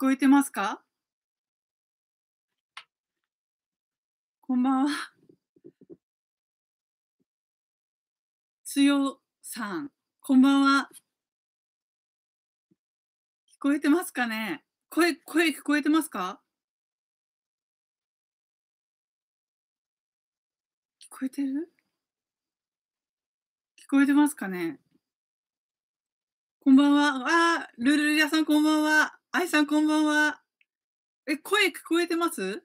こえてますかこんばんは。つよさん、こんばんは。聞こえてますかね声、声聞こえてますか聞こえてる聞こえてますかねこんばんは。あルルルリアさん、こんばんは。愛さん、こんばんは。え、声聞こえてます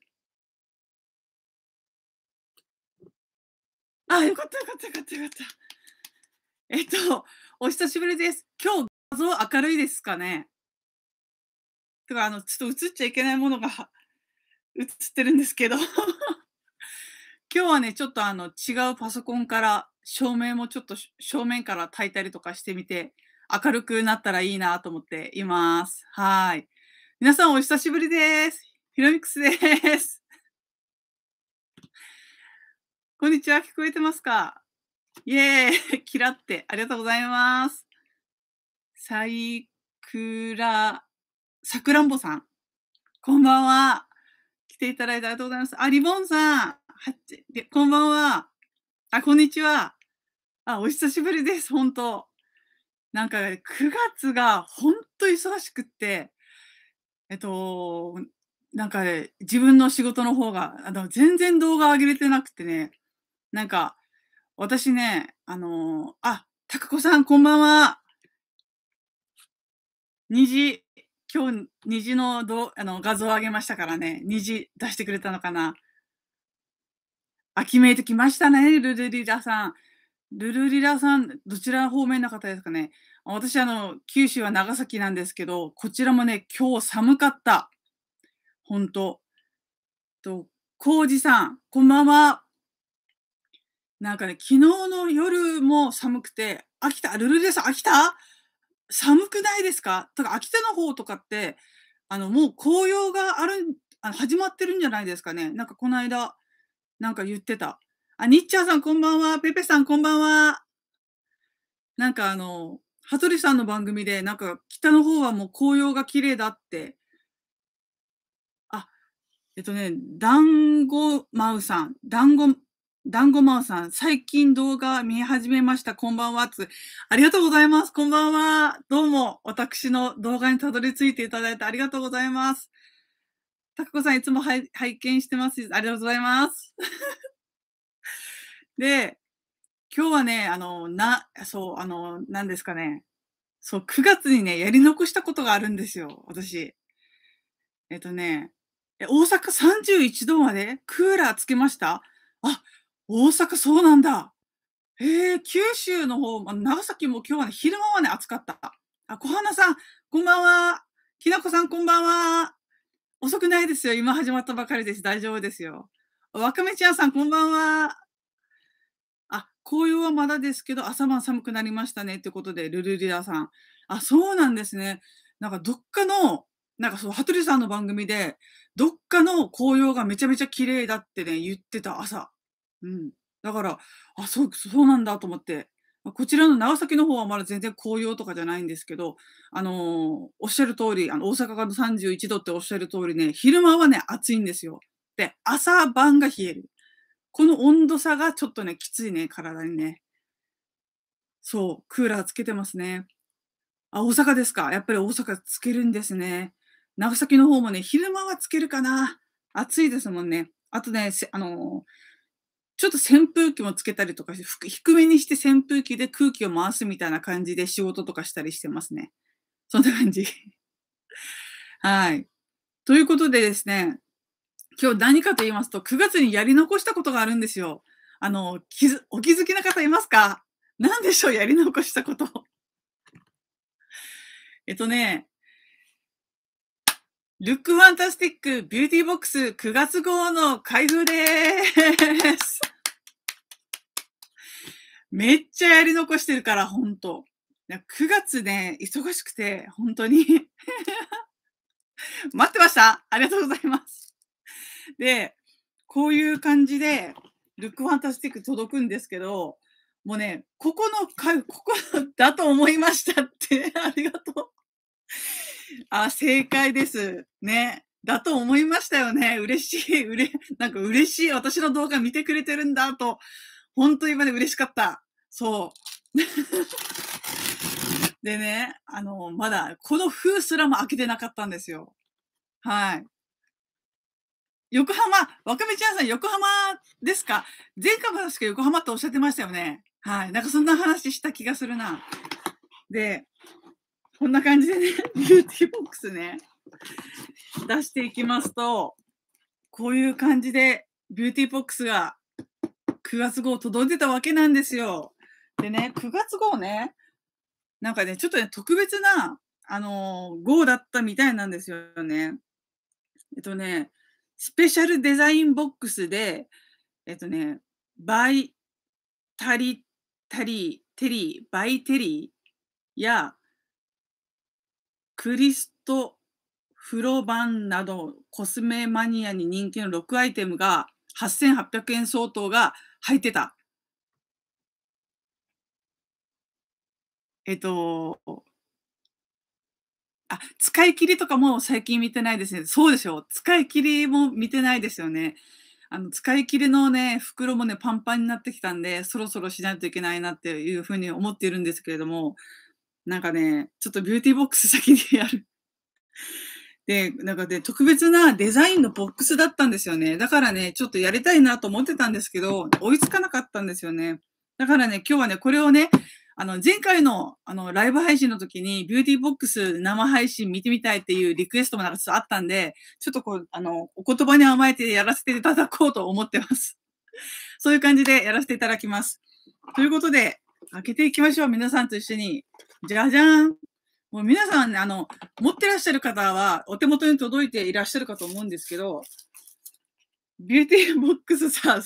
あ、よかったよかったよかったよかった。えっと、お久しぶりです。今日、画像明るいですかねとか、あの、ちょっと映っちゃいけないものが映ってるんですけど。今日はね、ちょっとあの違うパソコンから照明もちょっと正面から焚いたりとかしてみて、明るくなったらいいなと思っています。はい。皆さんお久しぶりです。ヒロミクスです。こんにちは、聞こえてますかイェーイ、キラって、ありがとうございます。さいくら、さくらんぼさん、こんばんは。来ていただいてありがとうございます。あ、リボンさん、はこんばんは。あ、こんにちは。あ、お久しぶりです、本当。なんか9月が本当忙しくって、えっと、なんか、自分の仕事の方が、あの全然動画上げれてなくてね、なんか、私ね、あのあ、タクコさん、こんばんは。虹、今日、虹のどあの画像を上げましたからね、虹出してくれたのかな。秋めいてきましたね、ルルリラさん。ルルリラさん、どちら方面の方ですかね。私、あの、九州は長崎なんですけど、こちらもね、今日寒かった。本当と、浩二さん、こんばんは。なんかね、昨日の夜も寒くて、秋田、ルルリラさん、秋田寒くないですかとか、秋田の方とかって、あの、もう紅葉がある、あの始まってるんじゃないですかね。なんかこの間、なんか言ってた。あ、ニッチャーさんこんばんは。ペペさんこんばんは。なんかあの、羽鳥さんの番組で、なんか北の方はもう紅葉が綺麗だって。あ、えっとね、団子マウさん、団子、団子マウさん、最近動画見始めました。こんばんは。つ、ありがとうございます。こんばんは。どうも、私の動画にたどり着いていただいてありがとうございます。たクこさん、いつも拝見してます。ありがとうございます。で、今日はね、あの、な、そう、あの、何ですかね。そう、9月にね、やり残したことがあるんですよ、私。えっとね、大阪31度までクーラーつけましたあ、大阪そうなんだ。えー、九州の方、長崎も今日はね、昼間はね、暑かった。あ、小花さん、こんばんは。きなこさん、こんばんは。遅くないですよ。今始まったばかりです。大丈夫ですよ。わかめちゃんさん、こんばんは。紅葉はまだですけど、朝晩寒くなりましたねってことで、ルルリラさん。あ、そうなんですね。なんかどっかの、なんかそう、羽鳥さんの番組で、どっかの紅葉がめちゃめちゃ綺麗だってね、言ってた朝。うん。だから、あ、そう、そうなんだと思って。こちらの長崎の方はまだ全然紅葉とかじゃないんですけど、あのー、おっしゃる通り、あの、大阪が31度っておっしゃる通りね、昼間はね、暑いんですよ。で、朝晩が冷える。この温度差がちょっとね、きついね、体にね。そう、クーラーつけてますね。あ、大阪ですか。やっぱり大阪つけるんですね。長崎の方もね、昼間はつけるかな。暑いですもんね。あとね、あのちょっと扇風機もつけたりとかして、低めにして扇風機で空気を回すみたいな感じで仕事とかしたりしてますね。そんな感じ。はい。ということでですね、今日何かと言いますと、9月にやり残したことがあるんですよ。あの、気づお気づきな方いますか何でしょう、やり残したこと。えっとね、ルックファンタスティックビューティーボックス9月号の開封です。めっちゃやり残してるから、ほんと。9月ね、忙しくて、本当に 待ってましたありがとうございます。で、こういう感じで、ルックファンタスティック届くんですけど、もうね、ここのか、ここだと思いましたって、ありがとう。あ、正解です。ね。だと思いましたよね。嬉しい。うれ、なんか嬉しい。私の動画見てくれてるんだと、本当今で嬉しかった。そう。でね、あの、まだ、この封すらも開けてなかったんですよ。はい。横浜、若めちゃんさん、横浜ですか前回も確か横浜っておっしゃってましたよね。はい。なんかそんな話した気がするな。で、こんな感じでね、ビューティーボックスね、出していきますと、こういう感じでビューティーボックスが9月号届いてたわけなんですよ。でね、9月号ね、なんかね、ちょっとね、特別な、あのー、号だったみたいなんですよね。えっとね、スペシャルデザインボックスで、えっとね、バイタリ、タリ、テリー、バイテリーや、クリストフロバンなどコスメマニアに人気の6アイテムが8800円相当が入ってた。えっと、あ、使い切りとかも最近見てないですね。そうでしょう。使い切りも見てないですよね。あの、使い切りのね、袋もね、パンパンになってきたんで、そろそろしないといけないなっていうふうに思っているんですけれども、なんかね、ちょっとビューティーボックス先にやる。で、なんかで、特別なデザインのボックスだったんですよね。だからね、ちょっとやりたいなと思ってたんですけど、追いつかなかったんですよね。だからね、今日はね、これをね、あの、前回の、あの、ライブ配信の時に、ビューティーボックス生配信見てみたいっていうリクエストもなんかちょっとあったんで、ちょっとこう、あの、お言葉に甘えてやらせていただこうと思ってます。そういう感じでやらせていただきます。ということで、開けていきましょう。皆さんと一緒に。じゃじゃーん。もう皆さん、ね、あの、持ってらっしゃる方は、お手元に届いていらっしゃるかと思うんですけど、ビューティーボックスさ、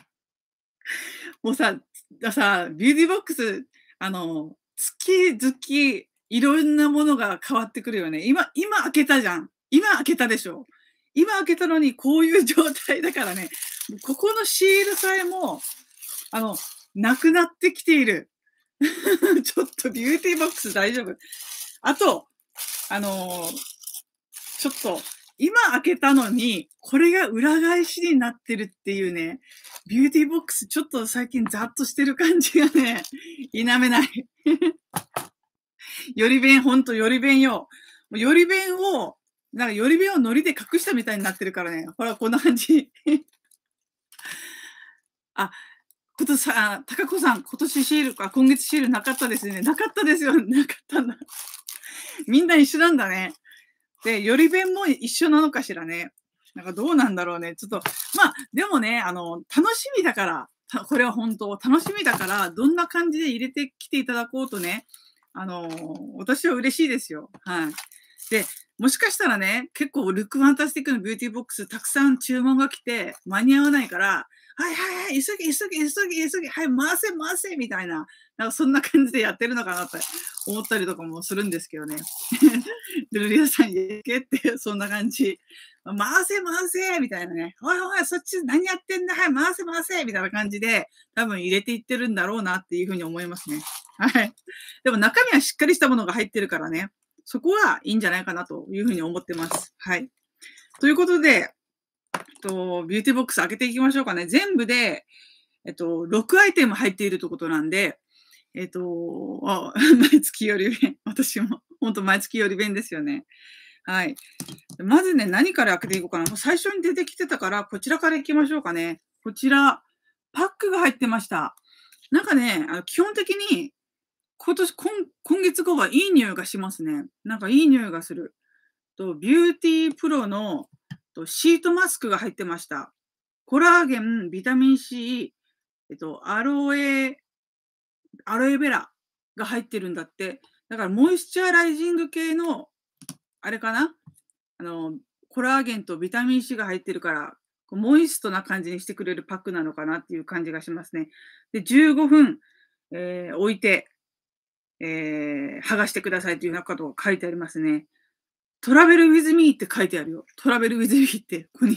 もうさ、ださ、ビューティーボックス、あの、月々いろんなものが変わってくるよね。今、今開けたじゃん。今開けたでしょ。今開けたのにこういう状態だからね、ここのシールさえも、あの、なくなってきている。ちょっとビューティーボックス大丈夫。あと、あのー、ちょっと今開けたのに、これが裏返しになってるっていうね、ビューティーボックスちょっと最近ざっとしてる感じがね、否めない。より弁、ほんとより弁よ。より弁を、なんかより弁をノリで隠したみたいになってるからね。ほら、こんな感じ。あ、ことさ、高子さん、今年シールか、今月シールなかったですね。なかったですよ。なかったんだ。みんな一緒なんだね。で、より弁も一緒なのかしらね。なんかどうなんだろうね。ちょっと、まあ、でもね、あの、楽しみだから、これは本当、楽しみだから、どんな感じで入れてきていただこうとね、あの、私は嬉しいですよ。はい。で、もしかしたらね、結構、ルックファンタスティックのビューティーボックス、たくさん注文が来て、間に合わないから、はいはいはい、急ぎ急ぎ急ぎ急ぎ、はい、回せ回せみたいな、なんかそんな感じでやってるのかなって思ったりとかもするんですけどね。で、ルリアさん、行けって、そんな感じ。回せ回せみたいなね。おいおい、そっち何やってんだはい、回せ回せみたいな感じで、多分入れていってるんだろうなっていうふうに思いますね。はい。でも中身はしっかりしたものが入ってるからね。そこはいいんじゃないかなというふうに思ってます。はい。ということで、と、ビューティーボックス開けていきましょうかね。全部で、えっと、6アイテム入っているということなんで、えっと、毎月より便。私も、本当毎月より便ですよね。はい。まずね、何から開けていこうかな。もう最初に出てきてたから、こちらから行きましょうかね。こちら、パックが入ってました。なんかね、あの基本的に、今年今、今月後はいい匂いがしますね。なんかいい匂いがする。と、ビューティープロのと、シートマスクが入ってました。コラーゲン、ビタミン C、えっと、アロエ、アロエベラが入ってるんだって。だから、モイスチャーライジング系の、あれかなあの、コラーゲンとビタミン C が入ってるから、モイストな感じにしてくれるパックなのかなっていう感じがしますね。で、15分、えー、置いて、えー、剥がしてくださいというようなことが書いてありますね。トラベルウィズミーって書いてあるよ。トラベルウィズミーって、ここに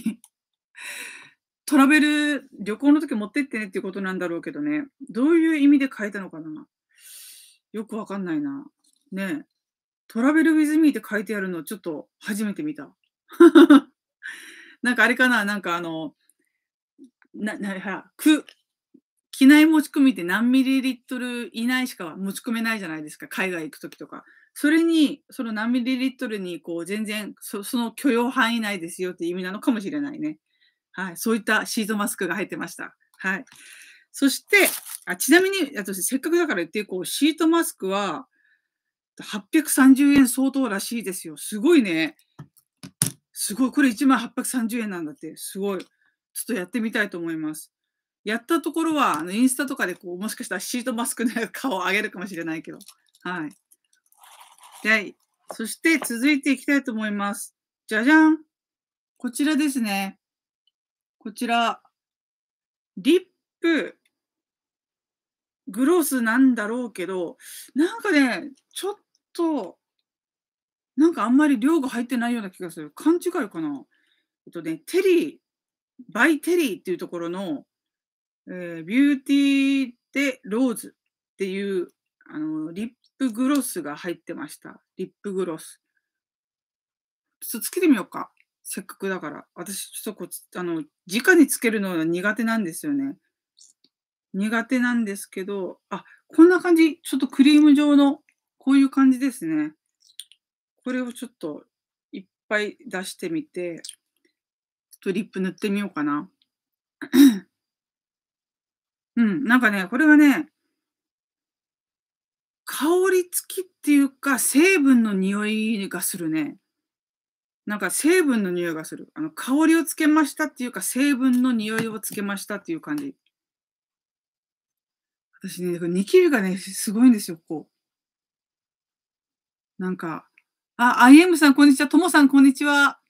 トラベル、旅行の時持ってってねっていうことなんだろうけどね。どういう意味で書いたのかなよくわかんないな。ねトラベルウィズミーって書いてあるのちょっと初めて見た。なんかあれかななんかあの、な、なは、く、機内持ち込みって何ミリリットル以内しか持ち込めないじゃないですか。海外行く時とか。それに、その何ミリリットルに、こう、全然そ、その許容範囲内ですよって意味なのかもしれないね。はい。そういったシートマスクが入ってました。はい。そして、あちなみに、私、せっかくだから言って、こう、シートマスクは、830円相当らしいですよ。すごいね。すごい。これ1万830円なんだって。すごい。ちょっとやってみたいと思います。やったところは、あのインスタとかでこう、もしかしたらシートマスクの顔を上げるかもしれないけど。はい。はい。そして続いていきたいと思います。じゃじゃんこちらですね。こちら。リップ、グロスなんだろうけど、なんかね、ちょっと、なんかあんまり量が入ってないような気がする。勘違いかなえっとね、テリー、バイテリーっていうところの、えー、ビューティーでローズっていうあの、リップグロスが入ってました。リップグロス。ちょっとつけてみようか。せっかくだから。私、ちょっとこあの、直につけるのは苦手なんですよね。苦手なんですけど、あ、こんな感じ。ちょっとクリーム状の、こういう感じですね。これをちょっといっぱい出してみて、ちょっとリップ塗ってみようかな。うん、なんかね、これがね、香り付きっていうか、成分の匂いがするね。なんか成分の匂いがする。あの香りをつけましたっていうか、成分の匂いをつけましたっていう感じ。私ね、ニキビがね、すごいんですよ、こう。なんか、あ、IM さん、こんにちは。ともさん、こんにちは。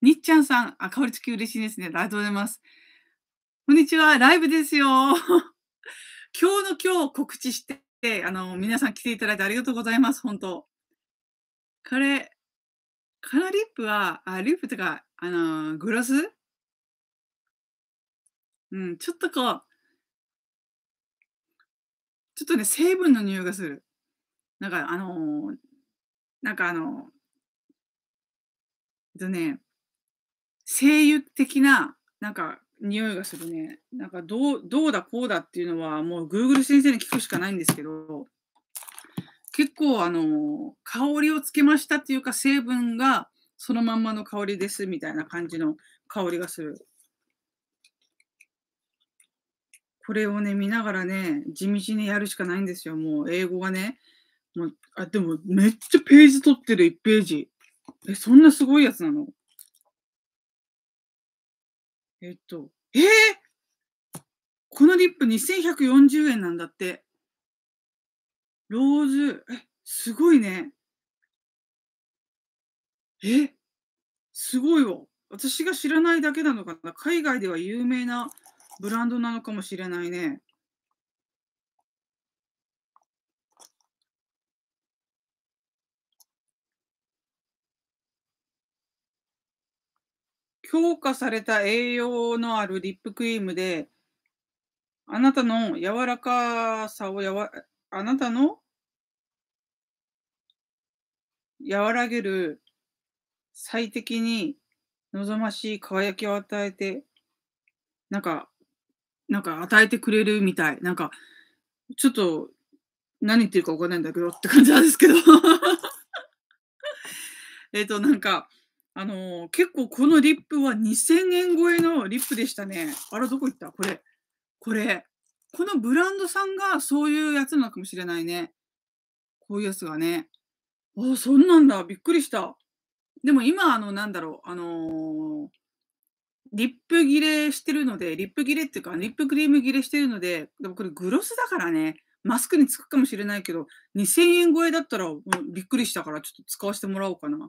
にっちゃんさん、あ、香り付き嬉しいですね。ありがとうございます。こんにちは。ライブですよ。今日の今日告知してで、あの、皆さん来ていただいてありがとうございます、本当。これ、カラリップは、あ、リップってか、あの、グロスうん、ちょっとこう、ちょっとね、成分の匂いがする。なんか、あのー、なんかあのなんかあのえっとね、精油的な、なんか、匂いがするね。なんかどう、どうだこうだっていうのは、もう Google 先生に聞くしかないんですけど、結構、あの、香りをつけましたっていうか、成分がそのまんまの香りですみたいな感じの香りがする。これをね、見ながらね、地道にやるしかないんですよ。もう英語がね。もうあでも、めっちゃページ取ってる、1ページ。え、そんなすごいやつなのえっと、えー、このリップ2140円なんだって。ローズ、え、すごいね。え、すごいわ。私が知らないだけなのかな。海外では有名なブランドなのかもしれないね。強化された栄養のあるリップクリームで、あなたの柔らかさをやわ、あなたの和らげる最適に望ましい輝きを与えて、なんか、なんか与えてくれるみたい。なんか、ちょっと何言ってるかわかんないんだけどって感じなんですけど えっと、なんか、あの、結構このリップは2000円超えのリップでしたね。あら、どこ行ったこれ。これ。このブランドさんがそういうやつなのかもしれないね。こういうやつがね。ああ、そんなんだ。びっくりした。でも今、あの、なんだろう。あのー、リップ切れしてるので、リップ切れっていうか、リップクリーム切れしてるので、でもこれグロスだからね、マスクにつくかもしれないけど、2000円超えだったらびっくりしたから、ちょっと使わせてもらおうかな。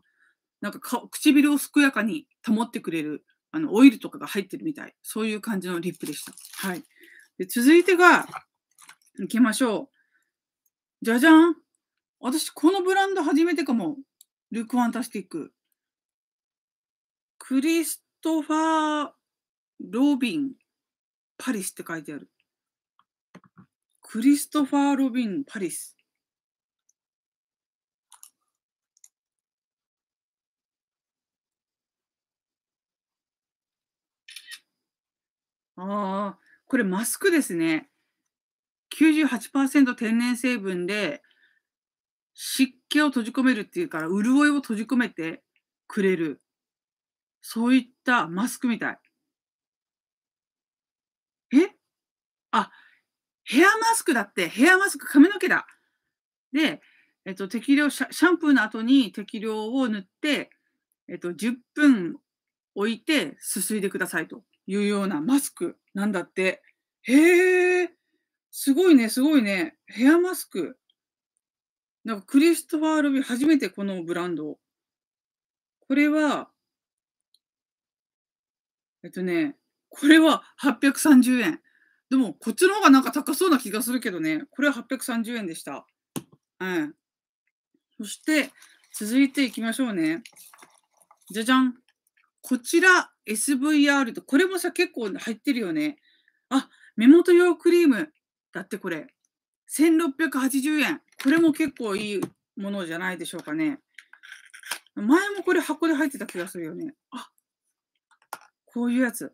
なんか唇を健やかに保ってくれるあのオイルとかが入ってるみたい。そういう感じのリップでした。はい。で続いてが、行きましょう。じゃじゃん。私、このブランド初めてかも。ルク・ファンタスティック。クリストファー・ロビン・パリスって書いてある。クリストファー・ロビン・パリス。ああ、これマスクですね。98%天然成分で湿気を閉じ込めるっていうから、潤いを閉じ込めてくれる。そういったマスクみたい。えあ、ヘアマスクだって、ヘアマスク髪の毛だ。で、えっと、適量シャ、ンプーの後に適量を塗って、えっと、10分置いてすすいでくださいと。いうようなマスクなんだって。へえ、すごいね、すごいね。ヘアマスク。なんかクリストファー・ルビー、初めてこのブランド。これは、えっとね、これは830円。でも、こっちの方がなんか高そうな気がするけどね。これは830円でした。うん。そして、続いていきましょうね。じゃじゃん。こちら SVR と、これもさ、結構入ってるよね。あ、目元用クリーム。だってこれ、1680円。これも結構いいものじゃないでしょうかね。前もこれ箱で入ってた気がするよね。あ、こういうやつ。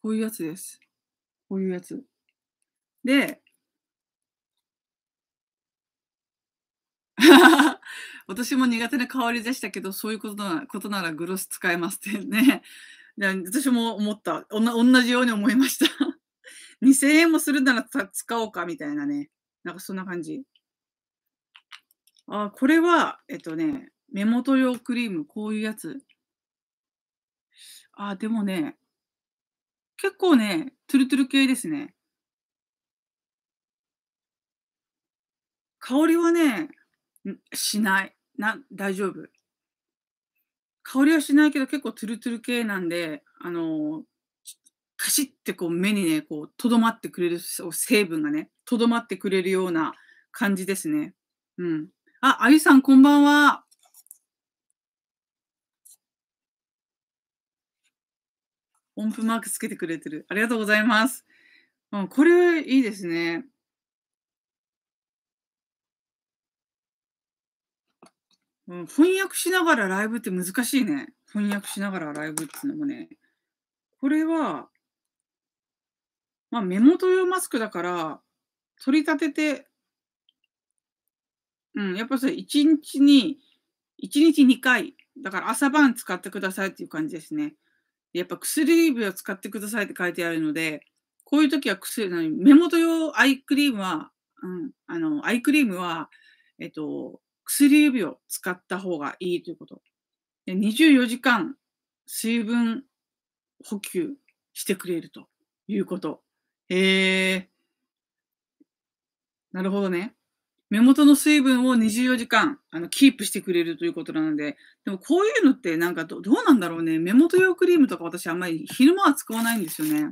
こういうやつです。こういうやつ。で、私も苦手な香りでしたけど、そういうことなことならグロス使えますってね。私も思った。おな同じように思いました。2000 円もするなら使おうかみたいなね。なんかそんな感じ。あ、これは、えっとね、目元用クリーム、こういうやつ。あ、でもね、結構ね、トゥルトゥル系ですね。香りはね、しない。な、大丈夫。香りはしないけど結構ツルツル系なんで、あの、カシッってこう目にね、こう、とどまってくれる、成分がね、とどまってくれるような感じですね。うん。あ、あゆさん、こんばんは。音符マークつけてくれてる。ありがとうございます。うん、これいいですね。うん、翻訳しながらライブって難しいね。翻訳しながらライブっていうのもね。これは、まあ、目元用マスクだから、取り立てて、うん、やっぱそれ1日に、1日2回、だから朝晩使ってくださいっていう感じですね。やっぱ薬指を使ってくださいって書いてあるので、こういう時は薬、目元用アイクリームは、うん、あの、アイクリームは、えっと、薬指を使った方がいいということ。24時間水分補給してくれるということ。へえー。なるほどね。目元の水分を24時間あのキープしてくれるということなので、でもこういうのってなんかどどうなんだろうね。目元用クリームとか私あんまり昼間は使わないんですよね。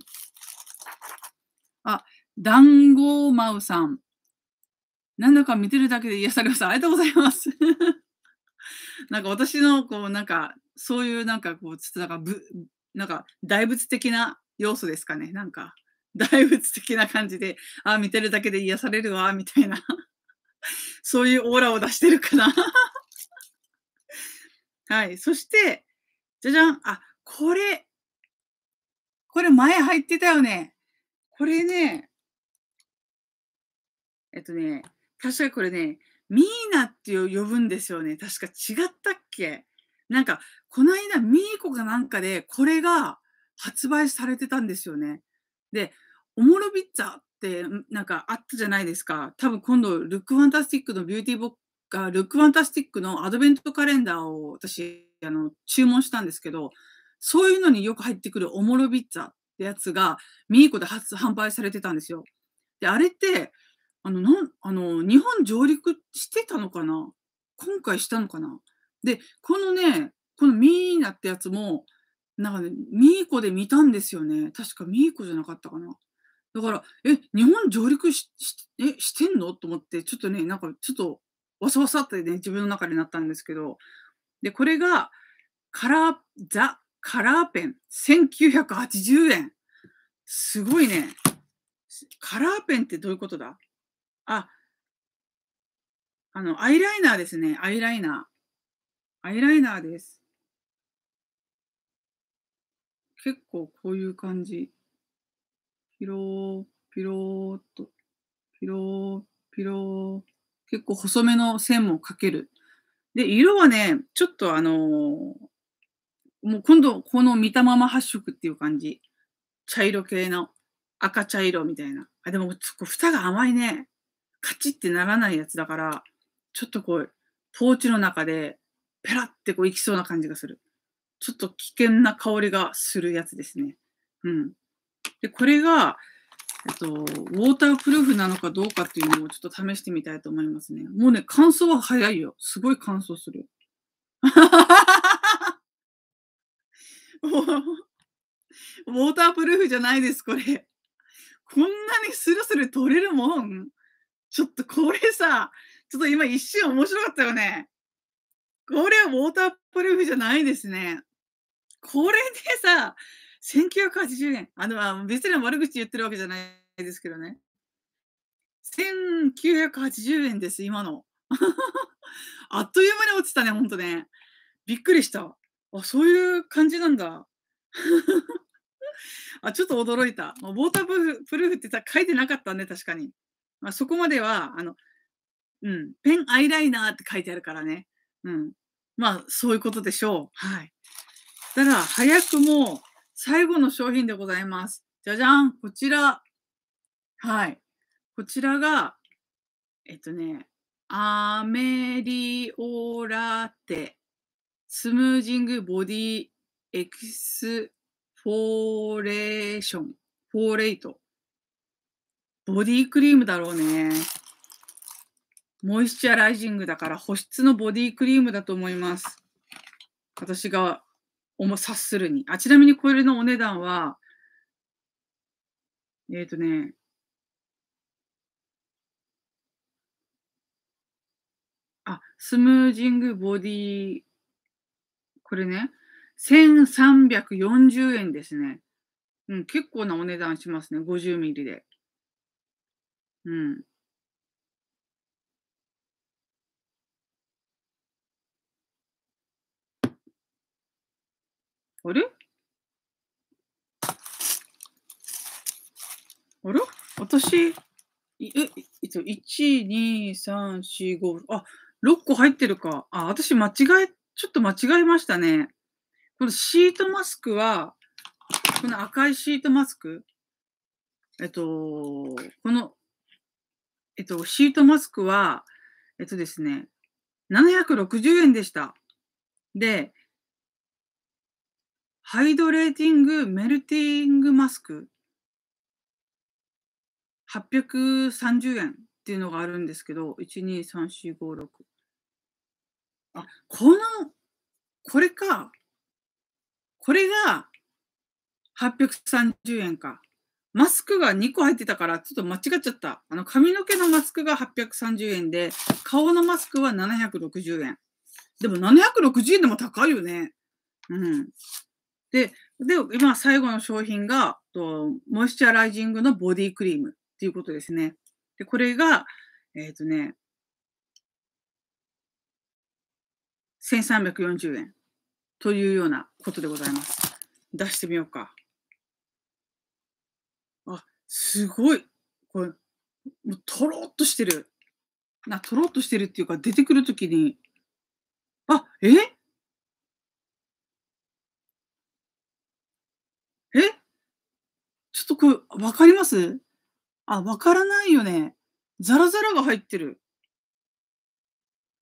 あ、団子マウさん。なんだか見てるだけで癒されます。ありがとうございます。なんか私の、こう、なんか、そういう、なんか、こう、ちょっとなんか、ぶ、なんか、大仏的な要素ですかね。なんか、大仏的な感じで、あ、見てるだけで癒されるわ、みたいな。そういうオーラを出してるかな。はい。そして、じゃじゃん。あ、これ、これ前入ってたよね。これね、えっとね、確かこれね、ミーナって呼ぶんですよね。確か違ったっけなんか、この間、ミーコかなんかで、これが発売されてたんですよね。で、おもろびッツァってなんかあったじゃないですか。多分今度、ルックファンタスティックのビューティーボック、ルックファンタスティックのアドベントカレンダーを私、あの、注文したんですけど、そういうのによく入ってくるおもろピッツァってやつが、ミーコで発販売されてたんですよ。で、あれって、あの、なん、あの、日本上陸してたのかな今回したのかなで、このね、このミーナってやつも、なんかね、ミーコで見たんですよね。確かミーコじゃなかったかな。だから、え、日本上陸し、しえ、してんのと思って、ちょっとね、なんかちょっと、わさわさってね、自分の中でなったんですけど、で、これが、カラー、ザ・カラーペン、1980円。すごいね。カラーペンってどういうことだあ、あの、アイライナーですね。アイライナー。アイライナーです。結構こういう感じ。ピロー、ピローっと。ピロー、ピロー。結構細めの線もかける。で、色はね、ちょっとあのー、もう今度この見たまま発色っていう感じ。茶色系の赤茶色みたいな。あ、でも、蓋が甘いね。カチッてならないやつだから、ちょっとこう、ポーチの中で、ペラってこういきそうな感じがする。ちょっと危険な香りがするやつですね。うん。で、これが、えっと、ウォータープルーフなのかどうかっていうのをちょっと試してみたいと思いますね。もうね、乾燥は早いよ。すごい乾燥する。ウォータープルーフじゃないです、これ。こんなにスルスル取れるもん。ちょっとこれさ、ちょっと今一瞬面白かったよね。これはウォータープルーフじゃないですね。これでさ、1980円。あの、別に悪口言ってるわけじゃないですけどね。1980円です、今の。あっという間に落ちたね、ほんとね。びっくりした。あ、そういう感じなんだ。あ、ちょっと驚いた。ウォータープルーフってさ、書いてなかったね、確かに。まあ、そこまでは、あの、うん、ペンアイライナーって書いてあるからね。うん。まあ、そういうことでしょう。はい。ただ、早くも最後の商品でございます。じゃじゃんこちら。はい。こちらが、えっとね、アメリオラテ、スムージングボディエクスフォーレーション、フォーレイト。ボディクリームだろうね。モイスチャライジングだから保湿のボディクリームだと思います。私が察するに。あ、ちなみにこれのお値段は、えっ、ー、とね、あ、スムージングボディ、これね、1340円ですね。うん、結構なお値段しますね、50ミリで。うん。あれあれ私、え、えっと、1、2、3、4、5、あ、6個入ってるか。あ、私間違え、ちょっと間違えましたね。このシートマスクは、この赤いシートマスク、えっと、このえっと、シートマスクは、えっとですね、760円でした。で、ハイドレーティングメルティングマスク830円っていうのがあるんですけど、12345あ、この、これか。これが830円か。マスクが2個入ってたから、ちょっと間違っちゃった。あの、髪の毛のマスクが830円で、顔のマスクは760円。でも760円でも高いよね。うん。で、で、今最後の商品が、とモイスチャライジングのボディクリームっていうことですね。で、これが、えっ、ー、とね、1340円というようなことでございます。出してみようか。すごい、これ、もうとろっとしてる。な、とろっとしてるっていうか、出てくるときに、あ、ええちょっとこれ、わかりますあ、わからないよね。ザラザラが入ってる。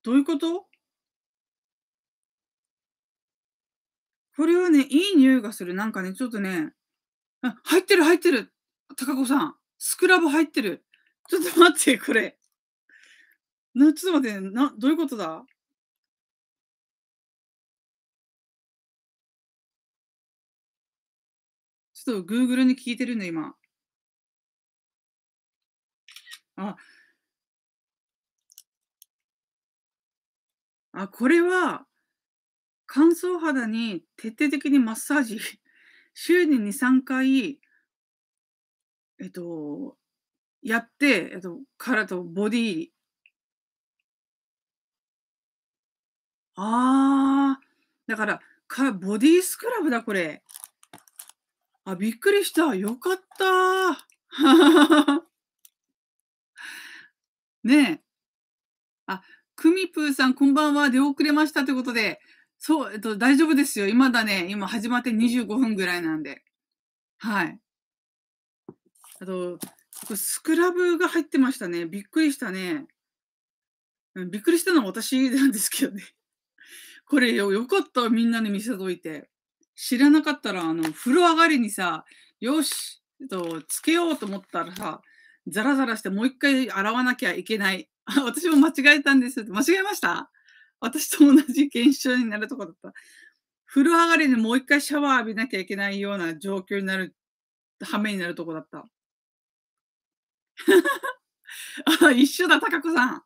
どういうことこれはね、いい匂いがする。なんかね、ちょっとね、あ、入ってる入ってる高子さん、スクラブ入ってる。ちょっと待って、これ。ちょっと待って、な、どういうことだちょっと Google に聞いてるね、今。あ、あ、これは乾燥肌に徹底的にマッサージ、週に2、3回えっと、やって、えっと、からとボディあー、だから、か、ボディスクラブだ、これ。あ、びっくりした。よかった。ねえ。あ、くみぷーさん、こんばんは。出遅れましたということで。そう、えっと、大丈夫ですよ。今だね。今始まって25分ぐらいなんで。はい。あと、スクラブが入ってましたね。びっくりしたね。びっくりしたのは私なんですけどね。これよ、よかった。みんなに見せといて。知らなかったら、あの、風呂上がりにさ、よし、と、つけようと思ったらさ、ザラザラしてもう一回洗わなきゃいけない。私も間違えたんですて間違えました私と同じ現象になるとこだった。風呂上がりにもう一回シャワー浴びなきゃいけないような状況になる、羽目になるとこだった。あ 一緒だ、高子さん。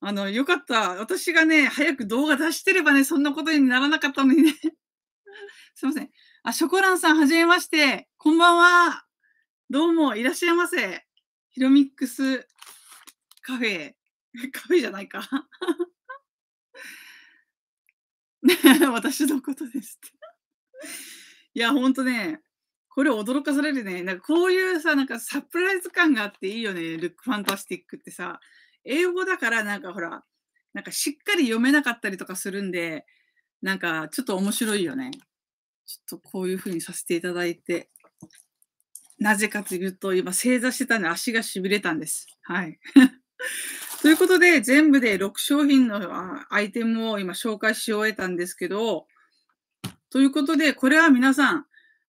あの、よかった。私がね、早く動画出してればね、そんなことにならなかったのにね。すいません。あ、ショコランさん、はじめまして。こんばんは。どうも、いらっしゃいませ。ヒロミックスカフェ。カフェじゃないか。私のことですいや、ほんとね、これ驚かされるね。なんかこういうさ、なんかサプライズ感があっていいよね。ルックファンタスティックってさ。英語だからなんかほら、なんかしっかり読めなかったりとかするんで、なんかちょっと面白いよね。ちょっとこういうふうにさせていただいて。なぜかというと、今正座してたんで足が痺れたんです。はい。ということで、全部で6商品のアイテムを今紹介し終えたんですけど、ということで、これは皆さん、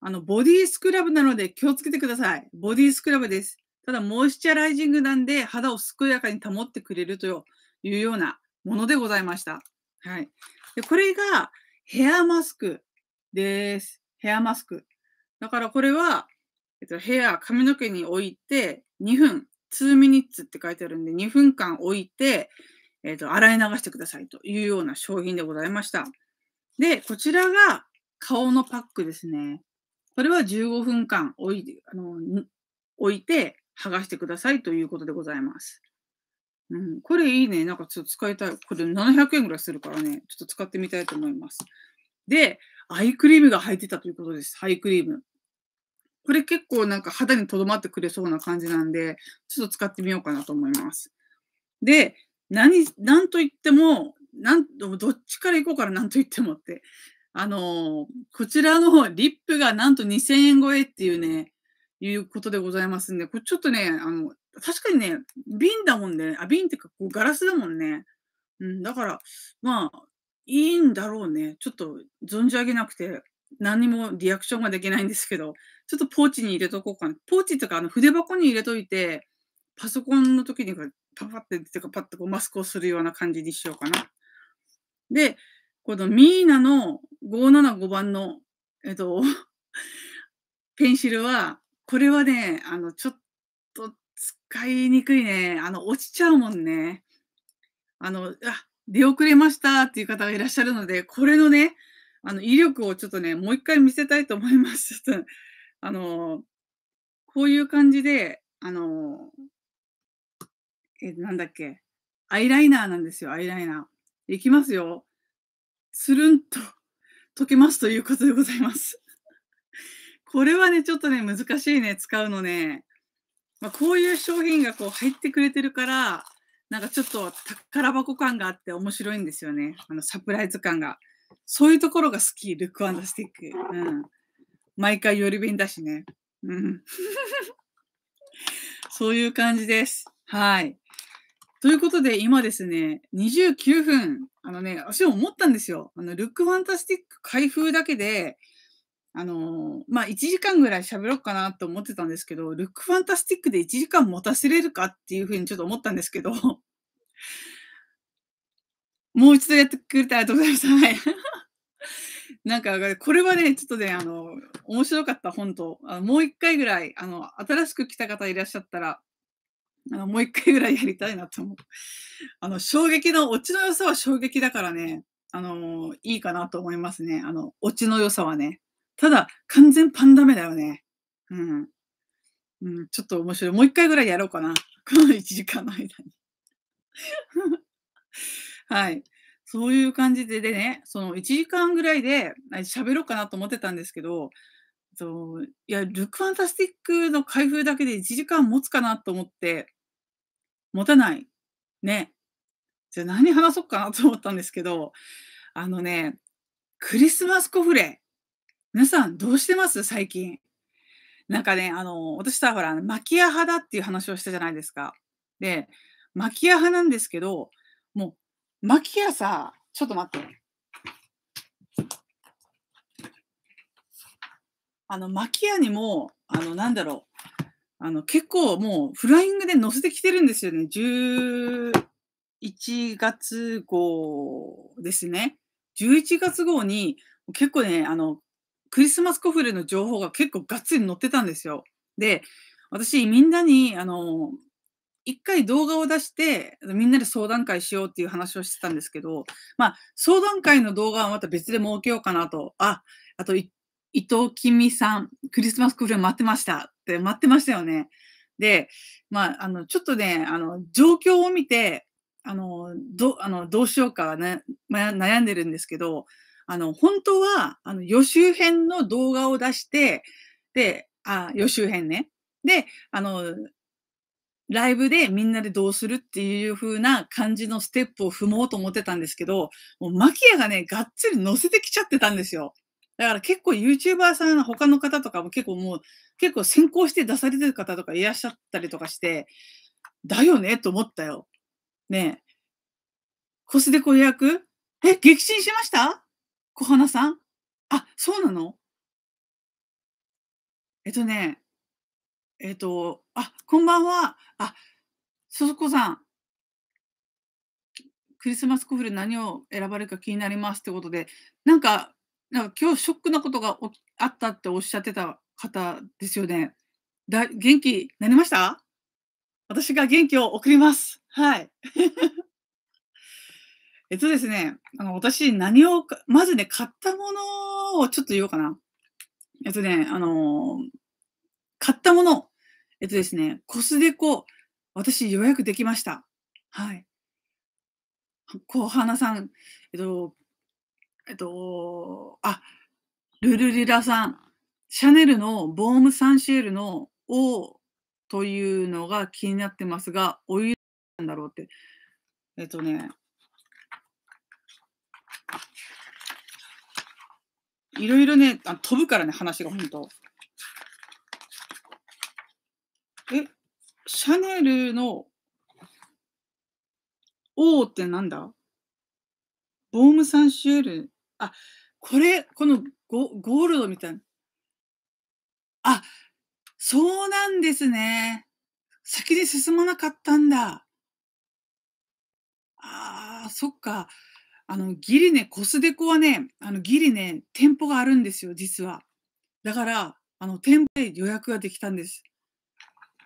あの、ボディスクラブなので気をつけてください。ボディスクラブです。ただ、モイスチャライジングなんで、肌を健やかに保ってくれるというようなものでございました。はい。で、これがヘアマスクです。ヘアマスク。だからこれは、えっと、ヘア、髪の毛に置いて2分、2ミニッツって書いてあるんで、2分間置いて、えっと、洗い流してくださいというような商品でございました。で、こちらが顔のパックですね。それは15分間置いあの置いて剥がしてくださいということでございます。うん、これいいね。なんかちょっと使いたい。これ700円ぐらいするからね、ちょっと使ってみたいと思います。で、アイクリームが入ってたということです。アイクリーム。これ結構なんか肌にとどまってくれそうな感じなんで、ちょっと使ってみようかなと思います。で、何、何と言っても、なんどっちから行こうから何と言ってもって。あの、こちらのリップがなんと2000円超えっていうね、いうことでございますんで、これちょっとね、あの、確かにね、瓶だもんね。あ、瓶っていうか、こうガラスだもんね。うん、だから、まあ、いいんだろうね。ちょっと存じ上げなくて、何もリアクションができないんですけど、ちょっとポーチに入れとこうかな。ポーチとか、あの、筆箱に入れといて、パソコンの時にパパって、てかパッとこうマスクをするような感じにしようかな。で、このミーナの575番の、えっと、ペンシルは、これはね、あの、ちょっと使いにくいね。あの、落ちちゃうもんね。あの、あ、出遅れましたっていう方がいらっしゃるので、これのね、あの、威力をちょっとね、もう一回見せたいと思います。ちょっと、あの、こういう感じで、あの、え、なんだっけ、アイライナーなんですよ、アイライナー。いきますよ。つるんと溶けますということでございます。これはね、ちょっとね、難しいね、使うのね。まあ、こういう商品がこう入ってくれてるから、なんかちょっと宝箱感があって面白いんですよね。あのサプライズ感が。そういうところが好き、ルックスティック。うん。毎回より便だしね。うん。そういう感じです。はい。ということで、今ですね、29分、あのね、私思ったんですよ。あの、ルックファンタスティック開封だけで、あのー、まあ、1時間ぐらい喋ろうかなと思ってたんですけど、ルックファンタスティックで1時間持たせれるかっていうふうにちょっと思ったんですけど、もう一度やってくれてありがとうございました。はい。なんか、これはね、ちょっとね、あの、面白かった、本当あのもう一回ぐらい、あの、新しく来た方いらっしゃったら、あの、もう一回ぐらいやりたいなと思う。あの、衝撃の、オチの良さは衝撃だからね、あの、いいかなと思いますね。あの、オチの良さはね。ただ、完全パンダメだよね。うん。うん、ちょっと面白い。もう一回ぐらいやろうかな。この1時間の間に。はい。そういう感じででね、その1時間ぐらいで喋ろうかなと思ってたんですけど、いや、ルックファンタスティックの開封だけで1時間持つかなと思って、持たない。ね。じゃあ何話そうかなと思ったんですけど、あのね、クリスマスコフレ。皆さんどうしてます最近。なんかね、あの、私さ、ほら、マキア派だっていう話をしたじゃないですか。で、マキア派なんですけど、もう、マキアさ、ちょっと待って。あの、マキアにも、あの、なんだろう。あの、結構もうフライングで乗せてきてるんですよね。11月号ですね。11月号に結構ね、あの、クリスマスコフレの情報が結構がっつり載ってたんですよ。で、私みんなに、あの、一回動画を出して、みんなで相談会しようっていう話をしてたんですけど、まあ、相談会の動画はまた別で設けようかなと。あ、あと、伊藤君さん、クリスマスコフレ待ってました。って待ってましたよね。で、まあ、あの、ちょっとね、あの、状況を見て、あの、ど、あの、どうしようか悩んでるんですけど、あの、本当は、あの、予習編の動画を出して、で、あ、予習編ね。で、あの、ライブでみんなでどうするっていう風な感じのステップを踏もうと思ってたんですけど、もうマキアがね、がっつり乗せてきちゃってたんですよ。だから結構 YouTuber さん、他の方とかも結構もう、結構先行して出されてる方とかいらっしゃったりとかして、だよねと思ったよ。ねえ。コスデコ予約え、激震しました小花さんあ、そうなのえっとね、えっと、あ、こんばんは。あ、そそこさん。クリスマスコフル何を選ばれるか気になりますってことで、なんかなんか今日ショックなことがあったっておっしゃってた方ですよね。だ元気なりました私が元気を送ります。はい。えっとですね、あの私何をまずね、買ったものをちょっと言おうかな。えっとね、あのー、買ったもの、えっとですね、コスデコ、私予約できました。はい。こう、花さん、えっと、えっと、あ、ルルリラさん、シャネルのボーム・サンシエルの王というのが気になってますが、おいなんだろうって。えっとね、いろいろね、あ飛ぶからね、話が本当。え、シャネルの王ってなんだボーム・サンシエルあ、これ、このゴゴールドみたいな。あ、そうなんですね。先に進まなかったんだ。ああ、そっか。あの、ギリね、コスデコはね、あの、ギリね、店舗があるんですよ、実は。だから、あの、店舗で予約ができたんです。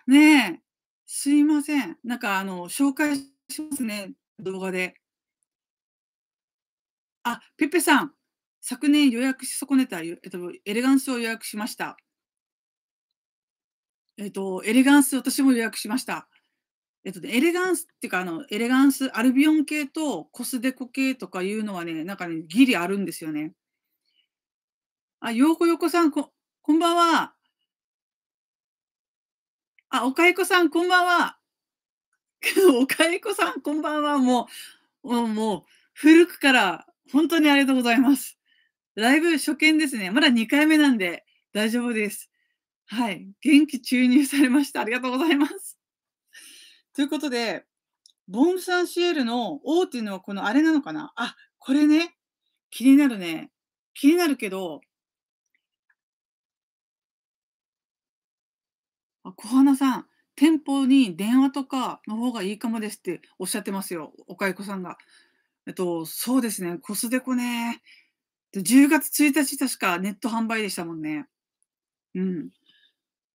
ねえ、すいません。なんか、あの、紹介しますね、動画で。あ、ペペさん、昨年予約し損ねた、えっと、エレガンスを予約しました。えっと、エレガンス、私も予約しました。えっとね、エレガンスっていうか、あの、エレガンス、アルビオン系とコスデコ系とかいうのはね、なんかね、ギリあるんですよね。あ、ようこよこさん、こ、こんばんは。あ、おかえこさん、こんばんは。おかえこさん、こんばんは。もう、もう、もう古くから本当にありがとうございます。ライブ初見ですね。まだ2回目なんで大丈夫です。はい。元気注入されました。ありがとうございます。ということで、ボンサンシエルの O っていうのはこのあれなのかなあ、これね。気になるね。気になるけど、あ小花さん、店舗に電話とかの方がいいかもですっておっしゃってますよ。おかゆこさんが。えっと、そうですね、コスデコね。10月1日確かネット販売でしたもんね。うん。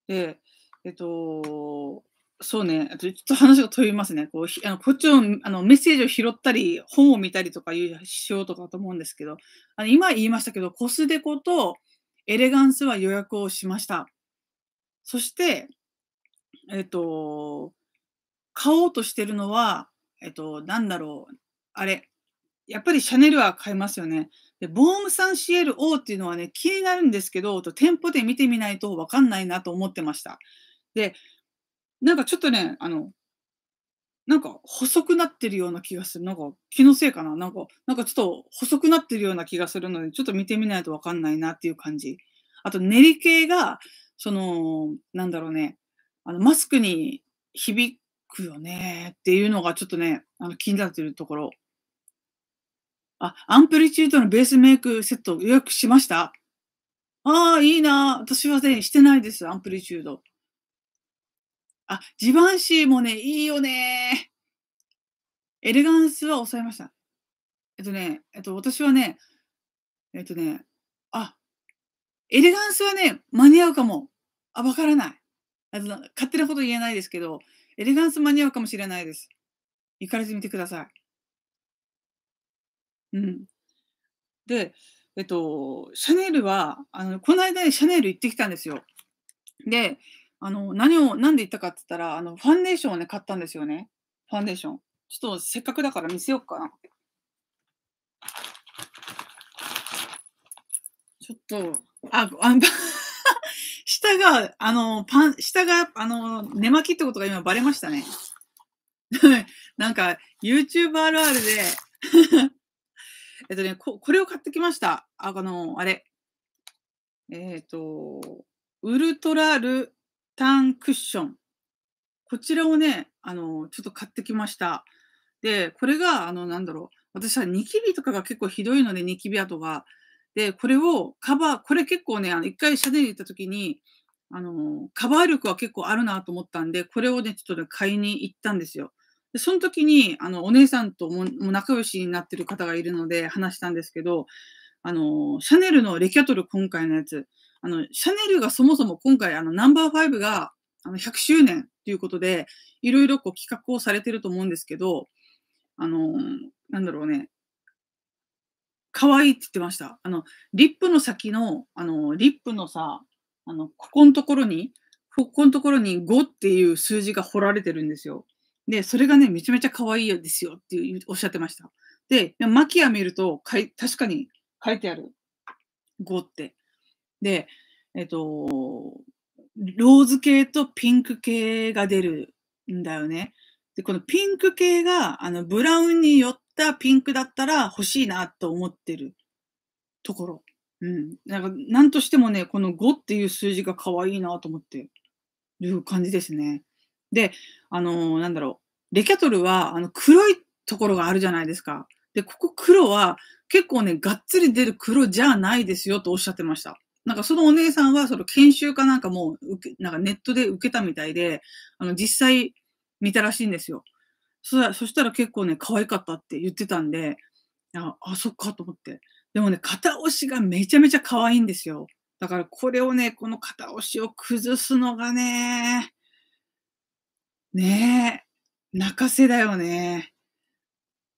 で、えっと、そうね、ちょっと話が飛びますね。こうあのこっちのあのメッセージを拾ったり、本を見たりとかいうしようとかと思うんですけど、あの今言いましたけど、コスデコとエレガンスは予約をしました。そして、えっと、買おうとしてるのは、えっと、なんだろう、あれ、やっぱりシャネルは買えますよね。で、ボームサンシエル O っていうのはね、気になるんですけど、と店舗で見てみないとわかんないなと思ってました。で、なんかちょっとね、あの、なんか細くなってるような気がする。なんか気のせいかな。なんか、なんかちょっと細くなってるような気がするので、ちょっと見てみないとわかんないなっていう感じ。あと練り系が、その、なんだろうね、あのマスクに響くよねっていうのがちょっとね、あの気になってるところ。あ、アンプリチュードのベースメイクセット予約しましたああ、いいな。私はね、してないです、アンプリチュード。あ、ジバンシーもね、いいよね。エレガンスは抑えました。えっとね、えっと、私はね、えっとね、あ、エレガンスはね、間に合うかも。あ、わからない。あの勝手なこと言えないですけど、エレガンス間に合うかもしれないです。行かれてみてください。うん、で、えっと、シャネルは、あのこの間シャネル行ってきたんですよ。で、あの何を、なんで行ったかって言ったら、あのファンデーションをね、買ったんですよね。ファンデーション。ちょっとせっかくだから見せようかな。ちょっと、あ、あ 下が、あの、パン、下が、あの、寝巻きってことが今バレましたね。なんか、YouTuber あるあるで えっとね、ここれを買ってきました。あの、あれ。えっ、ー、と、ウルトラルタンクッション。こちらをね、あの、ちょっと買ってきました。で、これが、あの、なんだろう。私はニキビとかが結構ひどいので、ニキビ跡が。で、これをカバー、これ結構ね、あの、一回シャネに行った時に、あの、カバー力は結構あるなと思ったんで、これをね、ちょっとね、買いに行ったんですよ。でその時にあのお姉さんとも仲良しになってる方がいるので話したんですけど、あのシャネルのレキャトル今回のやつ、あのシャネルがそもそも今回あのナンバー5があの100周年ということで、いろいろこう企画をされてると思うんですけど、あのなんだろうね、可愛いって言ってました。あの、リップの先の、あの、リップのさ、あの、ここのところに、ここのところに5っていう数字が彫られてるんですよ。で、それがね、めちゃめちゃ可愛いですよっていうおっしゃってました。で、マキア見るとかい、確かに書いてある。5って。で、えっと、ローズ系とピンク系が出るんだよね。で、このピンク系が、あの、ブラウンに寄ったピンクだったら欲しいなと思ってるところ。うん。なんか、なんとしてもね、この5っていう数字が可愛いなと思ってる感じですね。で、あのー、なんだろう、レキャトルはあの黒いところがあるじゃないですか。で、ここ黒は結構ね、がっつり出る黒じゃないですよとおっしゃってました。なんかそのお姉さんはその研修かなんかもうなんかネットで受けたみたいで、あの実際見たらしいんですよ。そそしたら結構ね、可愛かったって言ってたんで、あ、あそっかと思って。でもね、片押しがめちゃめちゃ可愛いんですよ。だからこれをね、この片押しを崩すのがね、ねえ、泣かせだよね。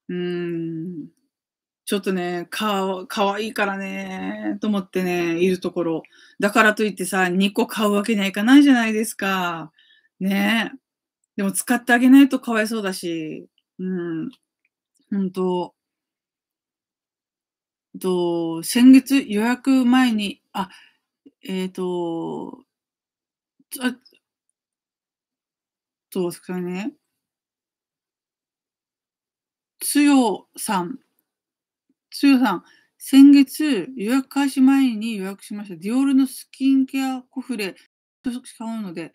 うん。ちょっとね、か、かわいいからね、と思ってね、いるところ。だからといってさ、2個買うわけにはいかないじゃないですか。ねえ。でも使ってあげないとかわいそうだし、うん。本当と、先月予約前に、あ、えっ、ー、と、と、それね、つよさん。つよさん、先月予約開始前に予約しました。ディオールのスキンケアコフレ、買うので、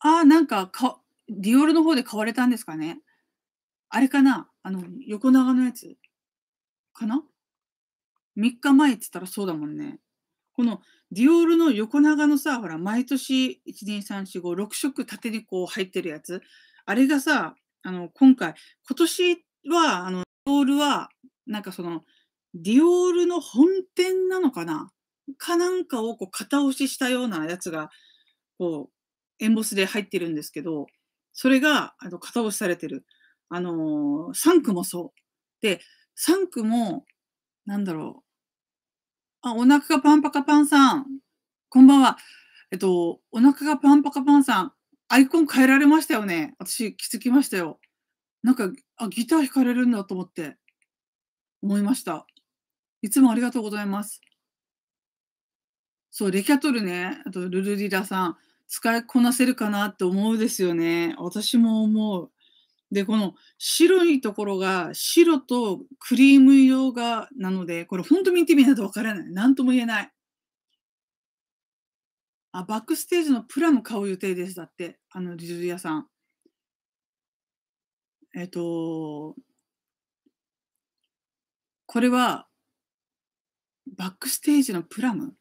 ああ、なんかか、ディオールの方で買われたんですかね。あれかなあの、横長のやつかな3日前って言ったらそうだもんね。このディオールの横長のさ、ほら、毎年12345色縦にこう入ってるやつ。あれがさ、あの、今回、今年は、あの、ディオールは、なんかその、ディオールの本店なのかなかなんかをこう型押ししたようなやつが、こう、エンボスで入ってるんですけど、それが、あの、型押しされてる。あのー、3区もそう。で、3区も、なんだろう、あ、お腹がパンパカパンさん。こんばんは。えっと、お腹がパンパカパンさん。アイコン変えられましたよね。私気づきましたよ。なんか、あ、ギター弾かれるんだと思って、思いました。いつもありがとうございます。そう、レキャトルね、あとルルリラさん、使いこなせるかなって思うですよね。私も思う。で、この白いところが白とクリーム色がなので、これ本当見てみないとわからない。何とも言えない。あ、バックステージのプラム買う予定です。だって、あの、リズアさん。えっと、これは、バックステージのプラム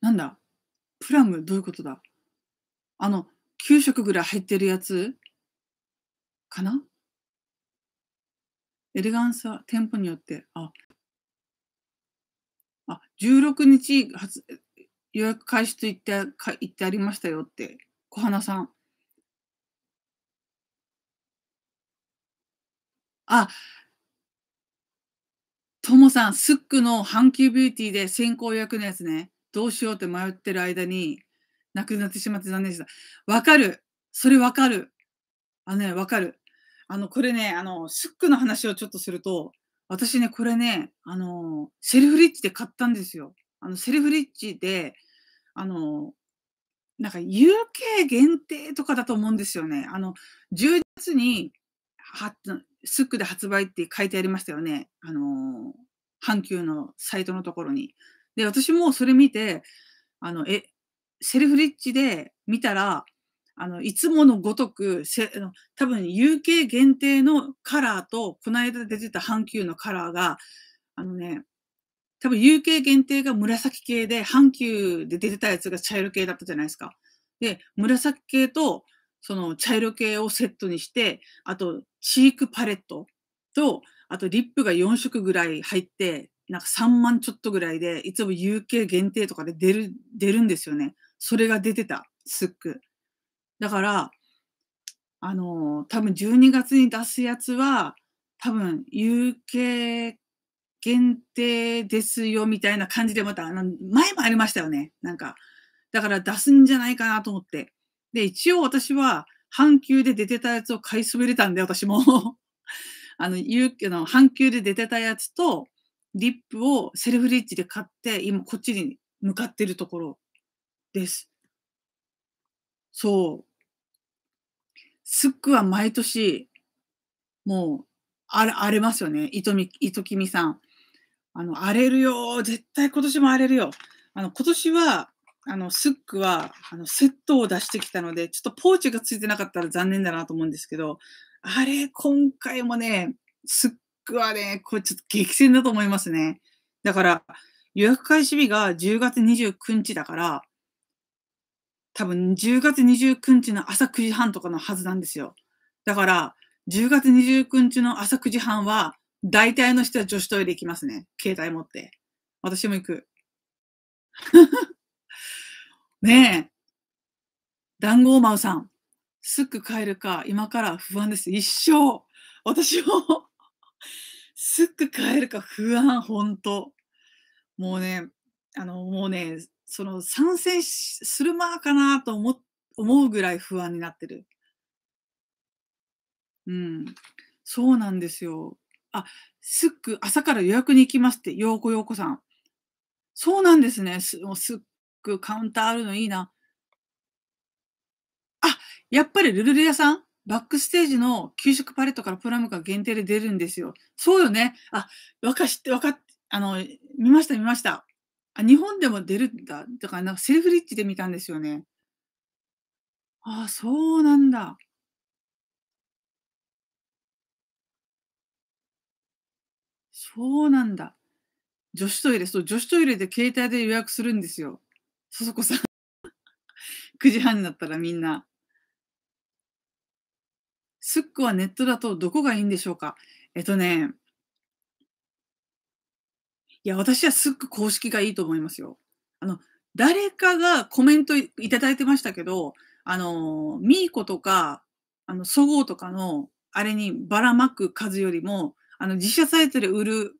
なんだプラムどういうことだあの、9色ぐらい入ってるやつかなエレガンスは店舗によって。あ、あ16日発予約開始と言ってか言ってありましたよって、小花さん。あ、ともさん、スックの阪急ビューティーで先行予約のやつね。どうしようって迷ってる間に、なくなってしまって残念でした。わかる。それわかる。あのね、わかる。あの、これね、あの、スックの話をちょっとすると、私ね、これね、あの、セルフリッチで買ったんですよ。あの、セルフリッチで、あの、なんか UK 限定とかだと思うんですよね。あの、10月に、スックで発売って書いてありましたよね。あの、阪急のサイトのところに。で、私もそれ見て、あの、え、セルフリッチで見たら、あの、いつものごとく、せ多分 UK 限定のカラーと、この間出てた阪急のカラーが、あのね、多分 UK 限定が紫系で、阪急で出てたやつが茶色系だったじゃないですか。で、紫系と、その茶色系をセットにして、あと、チークパレットと、あとリップが4色ぐらい入って、なんか3万ちょっとぐらいで、いつも UK 限定とかで出る、出るんですよね。それが出てた、すっく。だから、あの、多分12月に出すやつは、多分、有形限定ですよ、みたいな感じでまた、前もありましたよね。なんか、だから出すんじゃないかなと思って。で、一応私は、半球で出てたやつを買いそびれたんで、私も あの、有形の、半球で出てたやつと、リップをセルフリッチで買って、今こっちに向かってるところです。そう。スックは毎年、もう、荒れますよね。糸み、糸きみさん。あの、荒れるよ。絶対今年も荒れるよ。あの、今年は、あの、スックは、あの、セットを出してきたので、ちょっとポーチがついてなかったら残念だなと思うんですけど、あれ、今回もね、スックはね、これちょっと激戦だと思いますね。だから、予約開始日が10月29日だから、多分10月29日の朝9時半とかのはずなんですよ。だから、10月29日の朝9時半は、大体の人は女子トイレ行きますね。携帯持って。私も行く。ねえ。団子ゴまマウさん。すぐ帰るか、今から不安です。一生。私もすぐ帰るか不安、ほんと。もうね、あの、もうね、その参戦するまかなと思思うぐらい不安になってる。うん。そうなんですよ。あ、すっく朝から予約に行きますって、ようこようこさん。そうなんですね。すすっくカウンターあるのいいな。あ、やっぱりルルル屋さんバックステージの給食パレットからプラムが限定で出るんですよ。そうよね。あ、わかして、わかっ、あの、見ました見ました。あ、日本でも出るんだ。だからなんかセルフリッチで見たんですよね。ああ、そうなんだ。そうなんだ。女子トイレ、そう、女子トイレで携帯で予約するんですよ。そそこさん。9 時半になったらみんな。すっこはネットだとどこがいいんでしょうかえっとね、いや、私はすっごく公式がいいと思いますよ。あの、誰かがコメントいただいてましたけど、あの、ミーコとか、あの、そごうとかの、あれにばらまく数よりも、あの、自社サイトで売る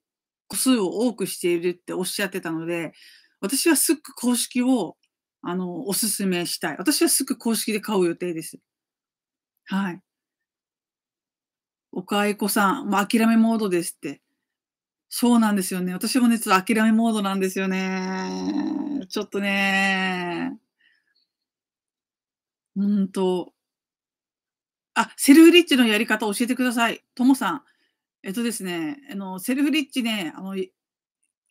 個数を多くしているっておっしゃってたので、私はすっく公式を、あの、おすすめしたい。私はすぐ公式で買う予定です。はい。おかえこさん、まあ、諦めモードですって。そうなんですよね。私もね、ちょっと諦めモードなんですよね。ちょっとね。うんと。あ、セルフリッチのやり方教えてください。ともさん。えっとですね、あの、セルフリッチね、あの、え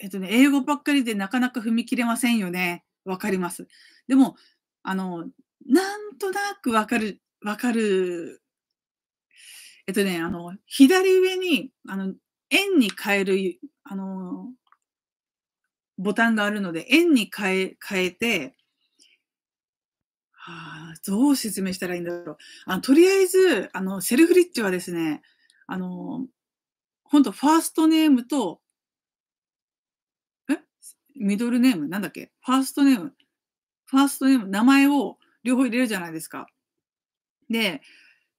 っとね、英語ばっかりでなかなか踏み切れませんよね。わかります。でも、あの、なんとなくわかる、わかる。えっとね、あの、左上に、あの、円に変える、あのー、ボタンがあるので、円に変え、変えて、はあ、どう説明したらいいんだろう。あとりあえず、あの、セルフリッチはですね、あのー、本当ファーストネームと、えミドルネームなんだっけファーストネーム。ファーストネーム、名前を両方入れるじゃないですか。で、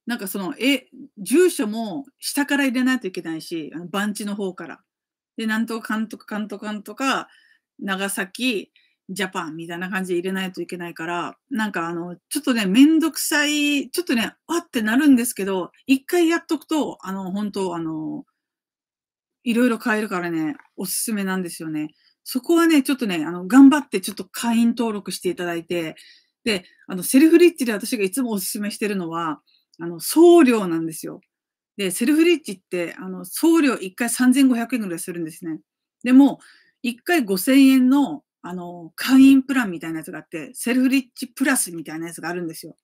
なんかその、え、住所も下から入れないといけないし、あの番地の方から。で、なんとか監督、監督、監督か、長崎、ジャパンみたいな感じで入れないといけないから、なんかあの、ちょっとね、めんどくさい、ちょっとね、わってなるんですけど、一回やっとくと、あの、本当あの、いろいろ買えるからね、おすすめなんですよね。そこはね、ちょっとね、あの、頑張ってちょっと会員登録していただいて、で、あの、セルフリッチで私がいつもおすすめしてるのは、あの、送料なんですよ。で、セルフリッチって、あの、送料1回3500円ぐらいするんですね。でも、1回5000円の、あの、会員プランみたいなやつがあって、セルフリッチプラスみたいなやつがあるんですよ。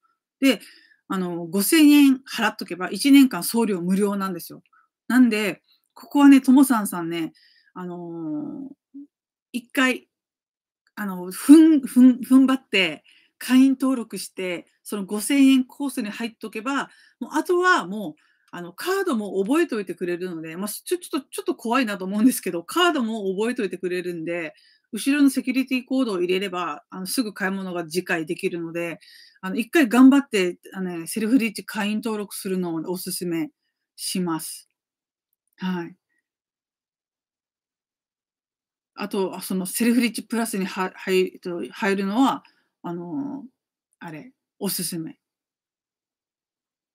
で、あの、5000円払っとけば1年間送料無料なんですよ。なんで、ここはね、ともさんさんね、あのー、一回、あの、ふん、ふん、踏ん張って、会員登録して、その5000円コースに入っておけば、もうあとはもう、あの、カードも覚えておいてくれるので、まあ、ちょちょっと、ちょっと怖いなと思うんですけど、カードも覚えておいてくれるんで、後ろのセキュリティコードを入れれば、あのすぐ買い物が次回できるので、あの、一回頑張って、あの、ね、セルフリーチ会員登録するのをお勧めします。はい。あと、そのセルフリーチプラスに入るのは、あのー、あれ、おすすめ。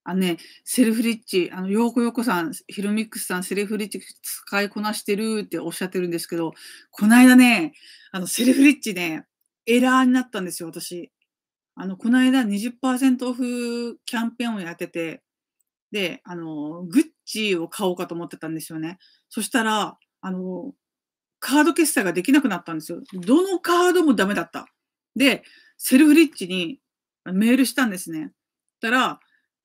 あね、セルフリッチ、あの、ようこよこさん、ヒロミックスさん、セルフリッチ使いこなしてるっておっしゃってるんですけど、こないだね、あの、セルフリッチね、エラーになったんですよ、私。あの、この間20%オフキャンペーンをやってて、で、あの、グッチを買おうかと思ってたんですよね。そしたら、あの、カード決済ができなくなったんですよ。どのカードもダメだった。で、セルフリッチにメールしたんですね。たら、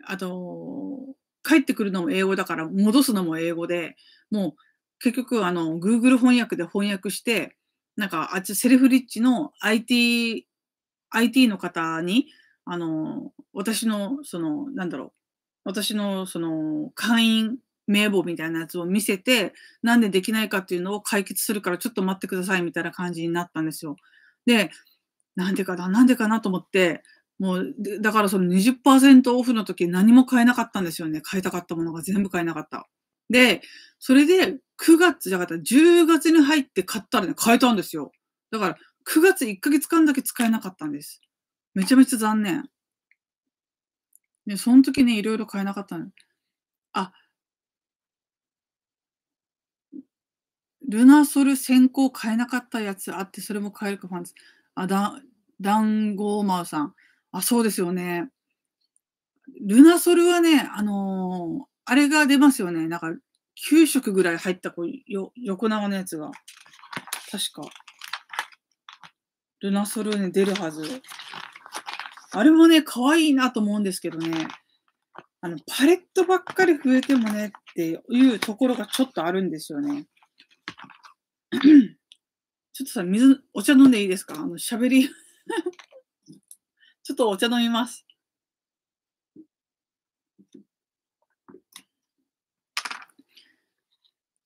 あと、帰ってくるのも英語だから、戻すのも英語で、もう結局、あの、Google 翻訳で翻訳して、なんか、あっちセルフリッチの IT、IT の方に、あの、私の、その、なんだろう、私の、その、会員名簿みたいなやつを見せて、なんでできないかっていうのを解決するから、ちょっと待ってくださいみたいな感じになったんですよ。で、なんでかな、なんでかなと思って、もう、だからその20%オフの時何も買えなかったんですよね。買いたかったものが全部買えなかった。で、それで9月じゃなかった、10月に入って買ったらね、買えたんですよ。だから9月1ヶ月間だけ使えなかったんです。めちゃめちゃ残念。で、その時ね、いろいろ買えなかったの。あ、ルナソル先行買えなかったやつあって、それも買えるかファンです。あだ、だんごまうさん。あ、そうですよね。ルナソルはね、あのー、あれが出ますよね。なんか、9色ぐらい入ったこうよ横長のやつが。確か。ルナソルね、出るはず。あれもね、可愛いなと思うんですけどね。あの、パレットばっかり増えてもねっていうところがちょっとあるんですよね。ちょっとさ、水、お茶飲んでいいですかあの、喋り ちょっとお茶飲みます。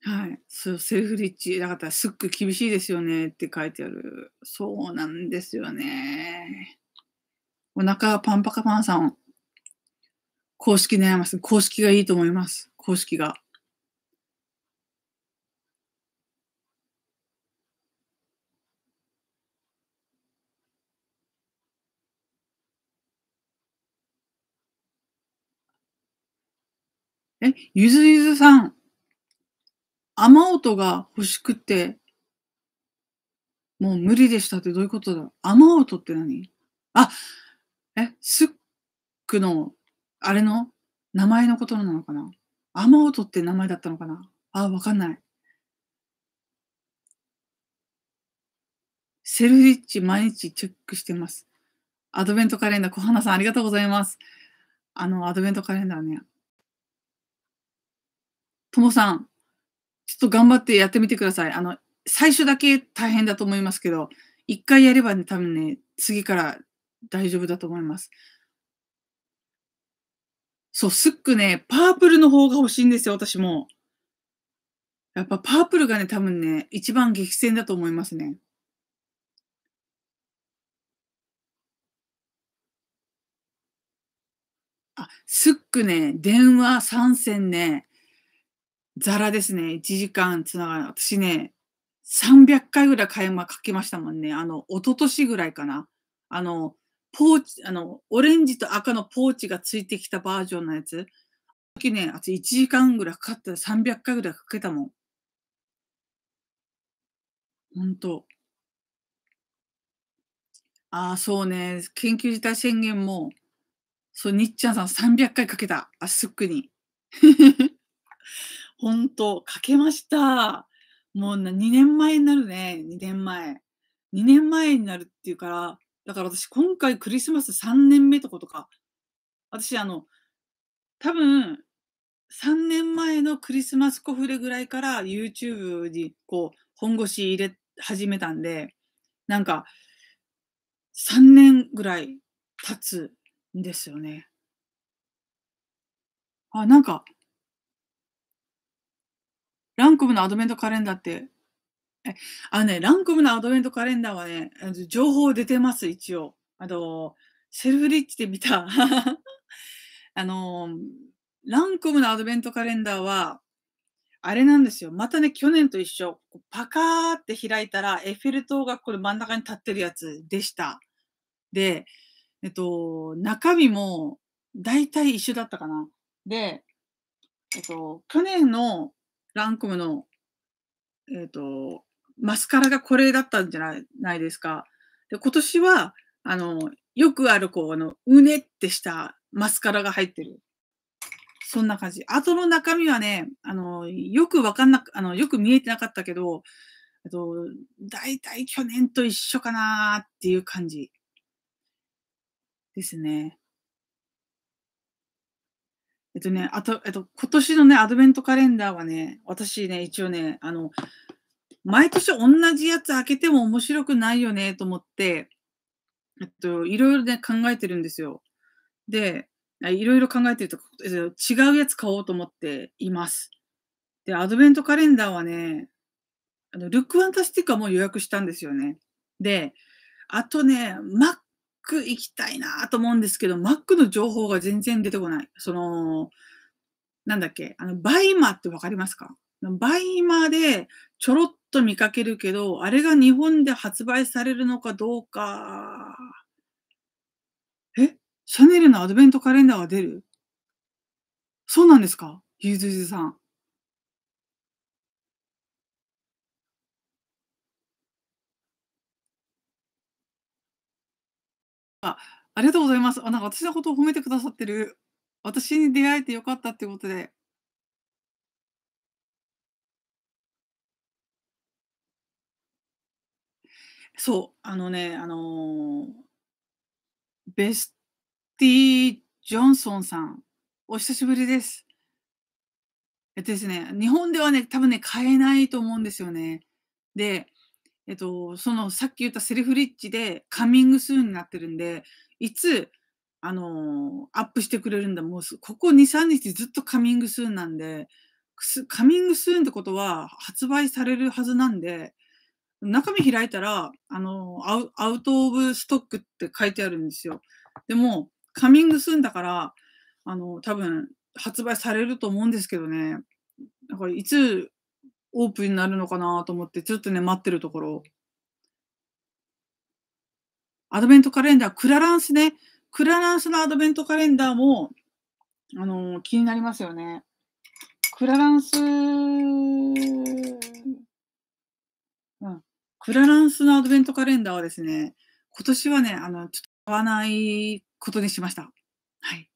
はい。そう、セルフリッチ。だから、すっごい厳しいですよねって書いてある。そうなんですよね。お腹パンパカパンさん。公式悩ます。公式がいいと思います。公式が。え、ゆずゆずさん、雨音が欲しくて、もう無理でしたってどういうことだ雨音って何あ、え、スックの、あれの名前のことなのかな雨音って名前だったのかなあ、わかんない。セルィッチ毎日チェックしてます。アドベントカレンダー、小花さんありがとうございます。あの、アドベントカレンダーね、ともさん、ちょっと頑張ってやってみてください。あの、最初だけ大変だと思いますけど、一回やればね、多分ね、次から大丈夫だと思います。そう、スックね、パープルの方が欲しいんですよ、私も。やっぱパープルがね、多分ね、一番激戦だと思いますね。あ、スックね、電話参戦ね、ザラですね。1時間つながる。私ね、300回ぐらい買いま、かけましたもんね。あの、一昨年ぐらいかな。あの、ポーチ、あの、オレンジと赤のポーチがついてきたバージョンのやつ。時ね、あと1時間ぐらいかかったら300回ぐらいかけたもん。ほんと。ああ、そうね。緊急事態宣言も、そう、にっちゃんさん300回かけた。あ、すっくに。本当かけました。もう2年前になるね、2年前。2年前になるっていうから、だから私今回クリスマス3年目とことか、私あの、多分3年前のクリスマスコフレぐらいから YouTube にこう本腰入れ始めたんで、なんか3年ぐらい経つんですよね。あ、なんかランコムのアドベントカレンダーって、え、あのね、ランコムのアドベントカレンダーはね、情報出てます、一応。あの、セルフリッチで見た。あの、ランコムのアドベントカレンダーは、あれなんですよ。またね、去年と一緒。パカーって開いたら、エッフェル塔がこれ真ん中に立ってるやつでした。で、えっと、中身も大体一緒だったかな。で、えっと、去年のランコムの、えっ、ー、と、マスカラがこれだったんじゃないですか。で、今年は、あの、よくある、こう、あの、うねってしたマスカラが入ってる。そんな感じ。あとの中身はね、あの、よくわかんなく、あの、よく見えてなかったけど、あと、大体去年と一緒かなっていう感じですね。えっとね、あと、えっと、今年のね、アドベントカレンダーはね、私ね、一応ね、あの、毎年同じやつ開けても面白くないよね、と思って、えっと、いろいろね、考えてるんですよ。で、いろいろ考えてると、違うやつ買おうと思っています。で、アドベントカレンダーはね、あの、ルックファンタスティックはもう予約したんですよね。で、あとね、マック行きたいなと思うんですけど、マックの情報が全然出てこない。その、なんだっけ、あの、バイマーってわかりますかバイマーでちょろっと見かけるけど、あれが日本で発売されるのかどうか。えシャネルのアドベントカレンダーが出るそうなんですかゆずゆずさん。あ、ありがとうございます。あ、なんか私のことを褒めてくださってる。私に出会えてよかったっていうことで。そう、あのね、あのーベスティ・ジョンソンさん、お久しぶりです。えっとですね、日本ではね、多分ね、買えないと思うんですよね。で、えっと、そのさっき言ったセルフリッチでカミングスーンになってるんで、いつ、あのアップしてくれるんだ、もうここ2、3日ずっとカミングスーンなんで、カミングスーンってことは発売されるはずなんで、中身開いたら、あのアウトオブストックって書いてあるんですよ。でも、カミングスーンだから、あの多分発売されると思うんですけどね、だかいつオープンになるのかなと思って、ちょっとね、待ってるところ。アドベントカレンダー、クラランスね。クラランスのアドベントカレンダーも、あのー、気になりますよね。クラランス、うん。クラランスのアドベントカレンダーはですね、今年はね、あの、ちょっと買わないことにしました。はい。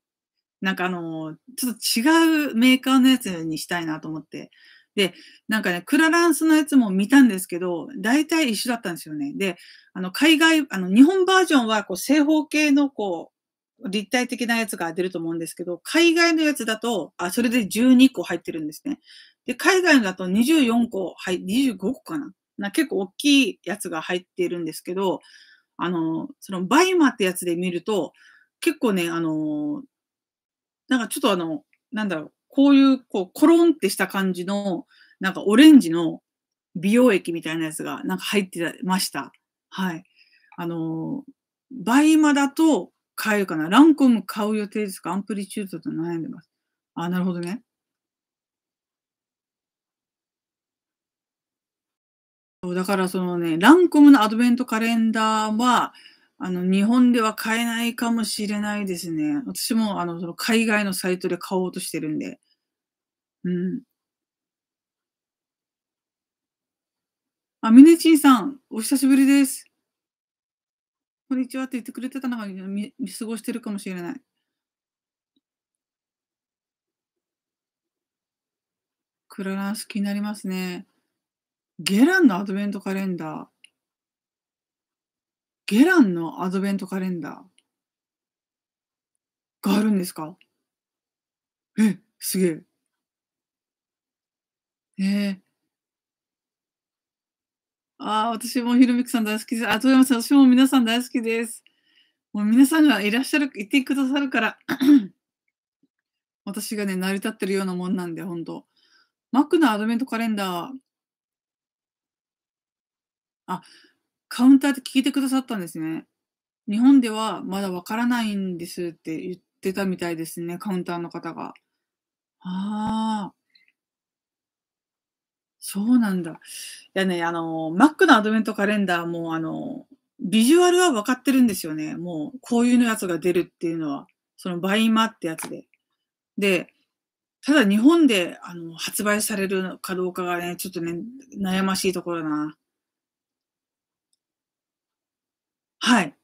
なんかあのー、ちょっと違うメーカーのやつにしたいなと思って。で、なんかね、クラランスのやつも見たんですけど、大体一緒だったんですよね。で、あの、海外、あの、日本バージョンは、こう、正方形の、こう、立体的なやつが出ると思うんですけど、海外のやつだと、あ、それで12個入ってるんですね。で、海外のだと24個、はい、25個かな。な結構大きいやつが入っているんですけど、あの、そのバイマってやつで見ると、結構ね、あの、なんかちょっとあの、なんだろう、こういう、こう、コロンってした感じの、なんかオレンジの美容液みたいなやつが、なんか入ってました。はい。あの倍バイマだと買えるかな。ランコム買う予定ですかアンプリチュードと悩んでます。あ、なるほどね。だからそのね、ランコムのアドベントカレンダーは、あの、日本では買えないかもしれないですね。私も、あの、その海外のサイトで買おうとしてるんで。うん。あ、ミネチンさん、お久しぶりです。こんにちはって言ってくれてたのが見見過ごしてるかもしれない。クラランス気になりますね。ゲランのアドベントカレンダー。ゲランのアドベントカレンダーがあるんですかえ、すげえ。えー、ああ、私もひろみくさん大好きです。あ、ざいます。私も皆さん大好きです。もう皆さんがいらっしゃる、いてくださるから 私がね、成り立ってるようなもんなんで、本当マックのアドベントカレンダー。あ、カウンターで聞いてくださったんですね。日本ではまだわからないんですって言ってたみたいですね、カウンターの方が。ああ。そうなんだ。いやね、あの、マックのアドベントカレンダーも、あの、ビジュアルは分かってるんですよね。もう、こういうのやつが出るっていうのは、そのバイマってやつで。で、ただ日本であの発売されるかどうかがね、ちょっとね、悩ましいところだな。はい。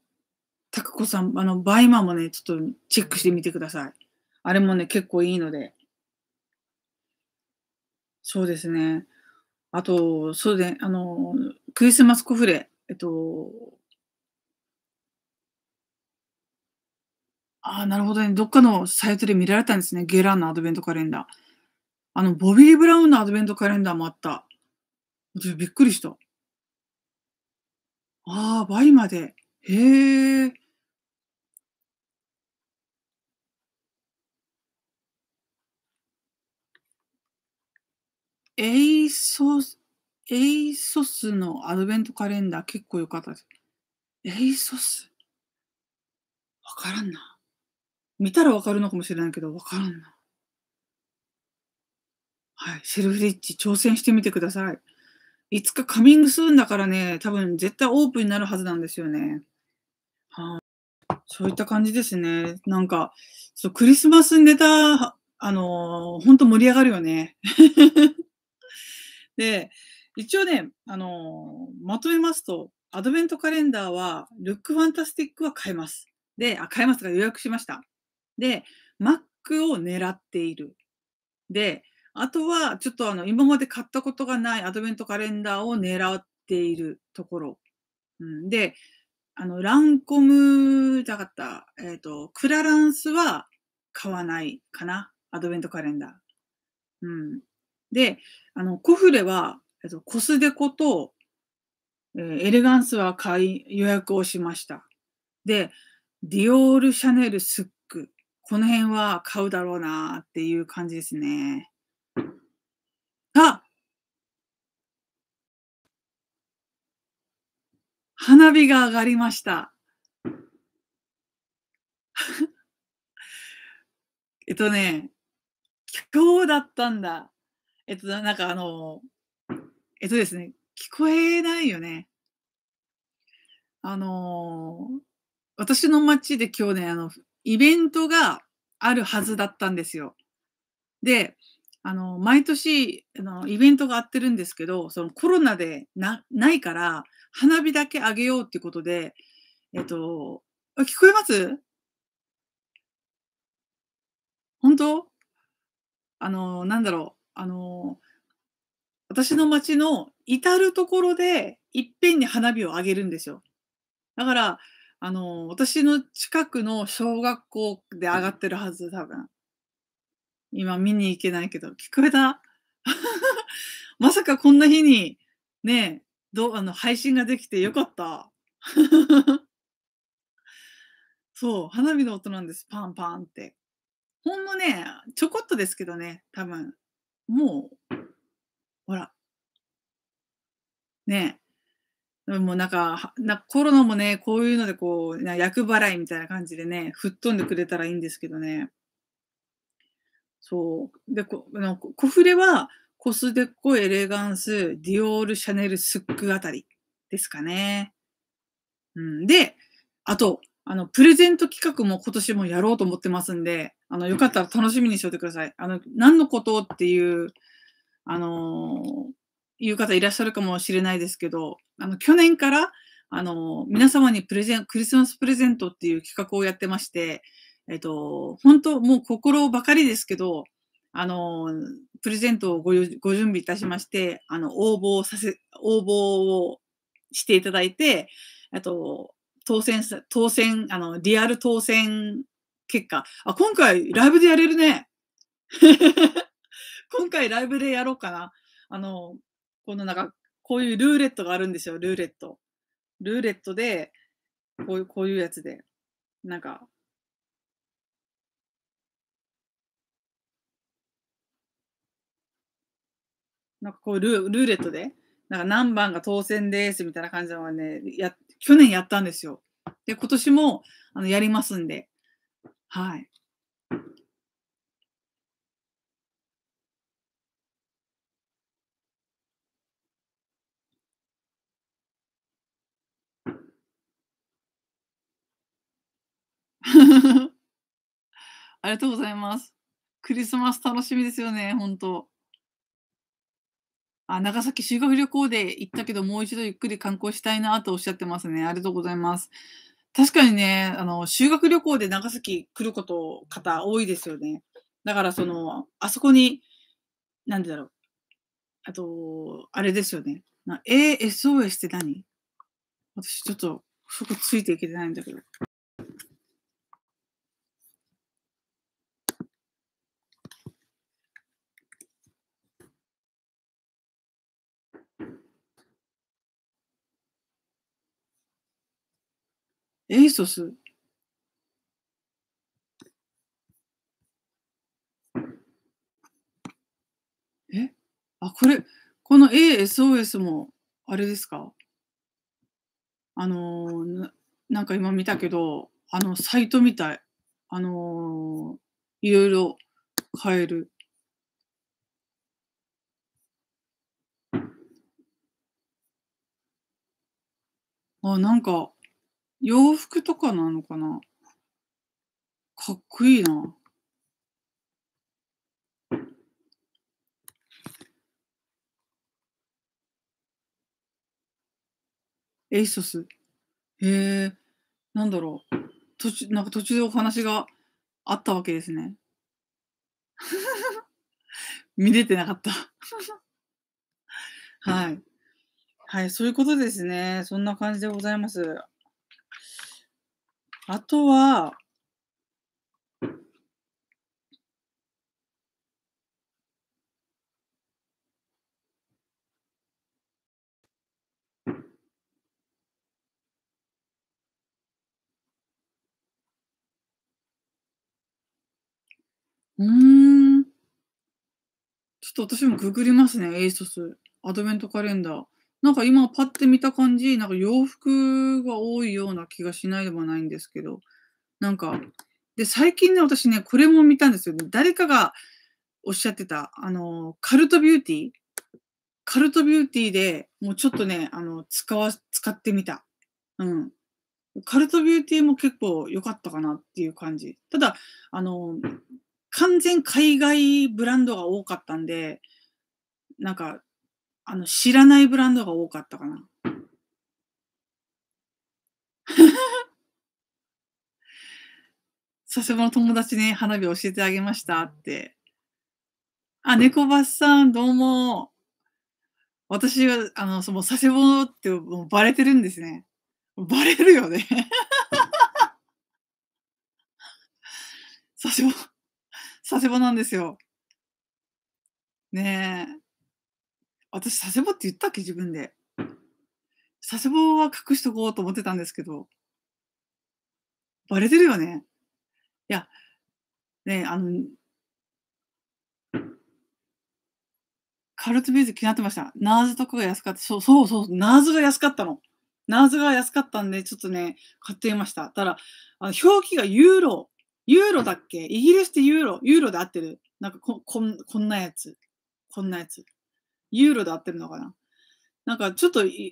たクこさん、あの、バイマもね、ちょっとチェックしてみてください。あれもね、結構いいので。そうですね。あと、そうで、あの、クリスマスコフレ、えっと、ああ、なるほどね。どっかのサイトで見られたんですね。ゲランのアドベントカレンダー。あの、ボビー・ブラウンのアドベントカレンダーもあった。私びっくりした。ああ、倍まで。へえ。エイソス、エイソスのアドベントカレンダー結構良かったです。エイソスわからんな。見たらわかるのかもしれないけど、わからんな。はい。セルフリッチ挑戦してみてください。いつかカミングスーンだからね、多分絶対オープンになるはずなんですよね。はあ、そういった感じですね。なんか、そうクリスマスネタ、あのー、本当盛り上がるよね。で、一応ね、あのー、まとめますと、アドベントカレンダーは、ルックファンタスティックは買えます。で、あ、買えますが予約しました。で、Mac を狙っている。で、あとは、ちょっとあの、今まで買ったことがないアドベントカレンダーを狙っているところ。うん、で、あの、ランコムじゃかった、えっ、ー、と、クラランスは買わないかな。アドベントカレンダー。うん。で、あの、コフレは、えっ、ー、と、コスデコと、えー、エレガンスは買い、予約をしました。で、ディオール、シャネル、スック。この辺は買うだろうなっていう感じですね。花火が上がりました。えっとね、今日だったんだ。えっと、なんかあの、えっとですね、聞こえないよね。あの私の町で今日ね、あの、イベントがあるはずだったんですよ。で、あの、毎年、あの、イベントがあってるんですけど、そのコロナでな、ないから、花火だけあげようってことで、えっと、あ聞こえます本当あの、なんだろう。あの、私の街の至るところでいっぺんに花火をあげるんですよ。だから、あの、私の近くの小学校で上がってるはず、多分。今見に行けないけど、聞こえた まさかこんな日に、ねどあの配信ができてよかった。そう、花火の音なんです、パンパンって。ほんのね、ちょこっとですけどね、多分。もう、ほら。ねもうなんか、なコロナもね、こういうのでこう、な厄払いみたいな感じでね、吹っ飛んでくれたらいいんですけどね。そう。で、このコフレは、コスデコエレガンス、ディオール、シャネル、スックあたりですかね。うん、で、あと、あの、プレゼント企画も今年もやろうと思ってますんで、あの、よかったら楽しみにしておいてください。あの、何のことっていう、あのー、いう方いらっしゃるかもしれないですけど、あの、去年から、あのー、皆様にプレゼン、クリスマスプレゼントっていう企画をやってまして、えっと、本当もう心ばかりですけど、あのー、プレゼントをごご準備いたしまして、あの、応募させ、応募をしていただいて、あと、当選、当選、あの、リアル当選結果。あ、今回ライブでやれるね。今回ライブでやろうかな。あの、このなんか、こういうルーレットがあるんですよ、ルーレット。ルーレットで、こういう、こういうやつで。なんか、なんかこうルーレットで、なんか何番が当選ですみたいな感じのね、や去年やったんですよ。で、今年もあのやりますんで。はい。ありがとうございます。クリスマス楽しみですよね、本当。あ長崎修学旅行で行ったけど、もう一度ゆっくり観光したいなとおっしゃってますね。ありがとうございます。確かにね、あの修学旅行で長崎来ること、方多いですよね。だから、その、あそこに、なんでだろう。あと、あれですよね。ASOS って何私ちょっと、そこついていけてないんだけど。エイソス。えあ、これ、この ASOS も、あれですかあのー、な、なんか今見たけど、あの、サイトみたい。あのー、いろいろ変える。あ、なんか、洋服とかなのかなかっこいいな。エイソス。へえ、なんだろう。途中、なんか途中でお話があったわけですね。見れてなかったはい。はい、そういうことですね。そんな感じでございます。あとは、うん。ちょっと私もググりますね、エイソス。アドベントカレンダー。なんか今パッて見た感じ、なんか洋服が多いような気がしないでもないんですけど、なんか、で、最近ね、私ね、これも見たんですよ誰かがおっしゃってた、あの、カルトビューティーカルトビューティーでもうちょっとね、あの、使わ、使ってみた。うん。カルトビューティーも結構良かったかなっていう感じ。ただ、あの、完全海外ブランドが多かったんで、なんか、あの、知らないブランドが多かったかな。佐世保の友達に花火教えてあげましたって。あ、猫バスさん、どうも。私は、あの、その佐世保ってもうバレてるんですね。バレるよね。佐世保、佐世保なんですよ。ねえ。私、佐世保って言ったっけ自分で。佐世保は隠しとこうと思ってたんですけど、バレてるよね。いや、ねあの、カルトビーズ気になってました。ナーズとかが安かった。そうそうそう、ナーズが安かったの。ナーズが安かったんで、ちょっとね、買ってみました。ただ、あの表記がユーロ。ユーロだっけイギリスってユーロ。ユーロで合ってる。なんかここん、こんなやつ。こんなやつ。ユーロで合ってるのかななんかちょっと121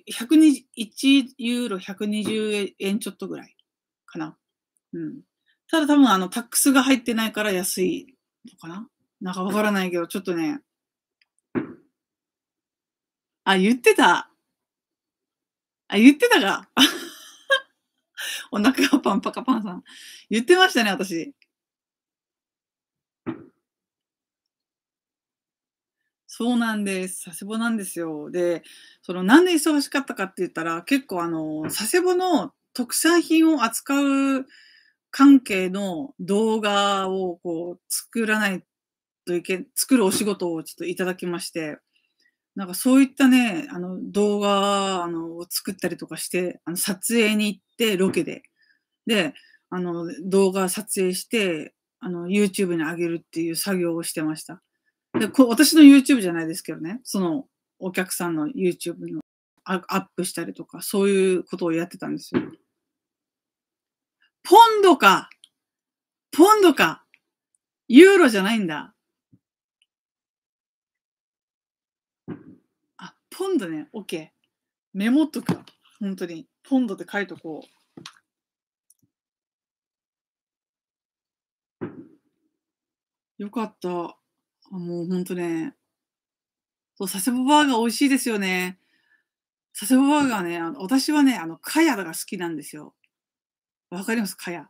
ユーロ120円ちょっとぐらいかな。うん。ただ多分あのタックスが入ってないから安いのかななんかわからないけど、ちょっとね。あ、言ってた。あ、言ってたか。お腹がパンパカパンさん。言ってましたね、私。そうなんです。佐世保なんですよ。で、そのなんで忙しかったかって言ったら、結構あの、佐世保の特産品を扱う関係の動画をこう作らないといけ、作るお仕事をちょっといただきまして、なんかそういったね、あの動画あのを作ったりとかして、あの撮影に行ってロケで。で、あの動画撮影して、あの YouTube に上げるっていう作業をしてました。でこう私の YouTube じゃないですけどね、そのお客さんの YouTube のアップしたりとか、そういうことをやってたんですよ。ポンドかポンドかユーロじゃないんだ。あ、ポンドね。オッケー。メモっとく本当に。ポンドって書いとこう。よかった。あもうほんとね。そう、佐世保バーガー美味しいですよね。佐世保バーガーね、あの私はね、あの、かやが好きなんですよ。わかりますかや。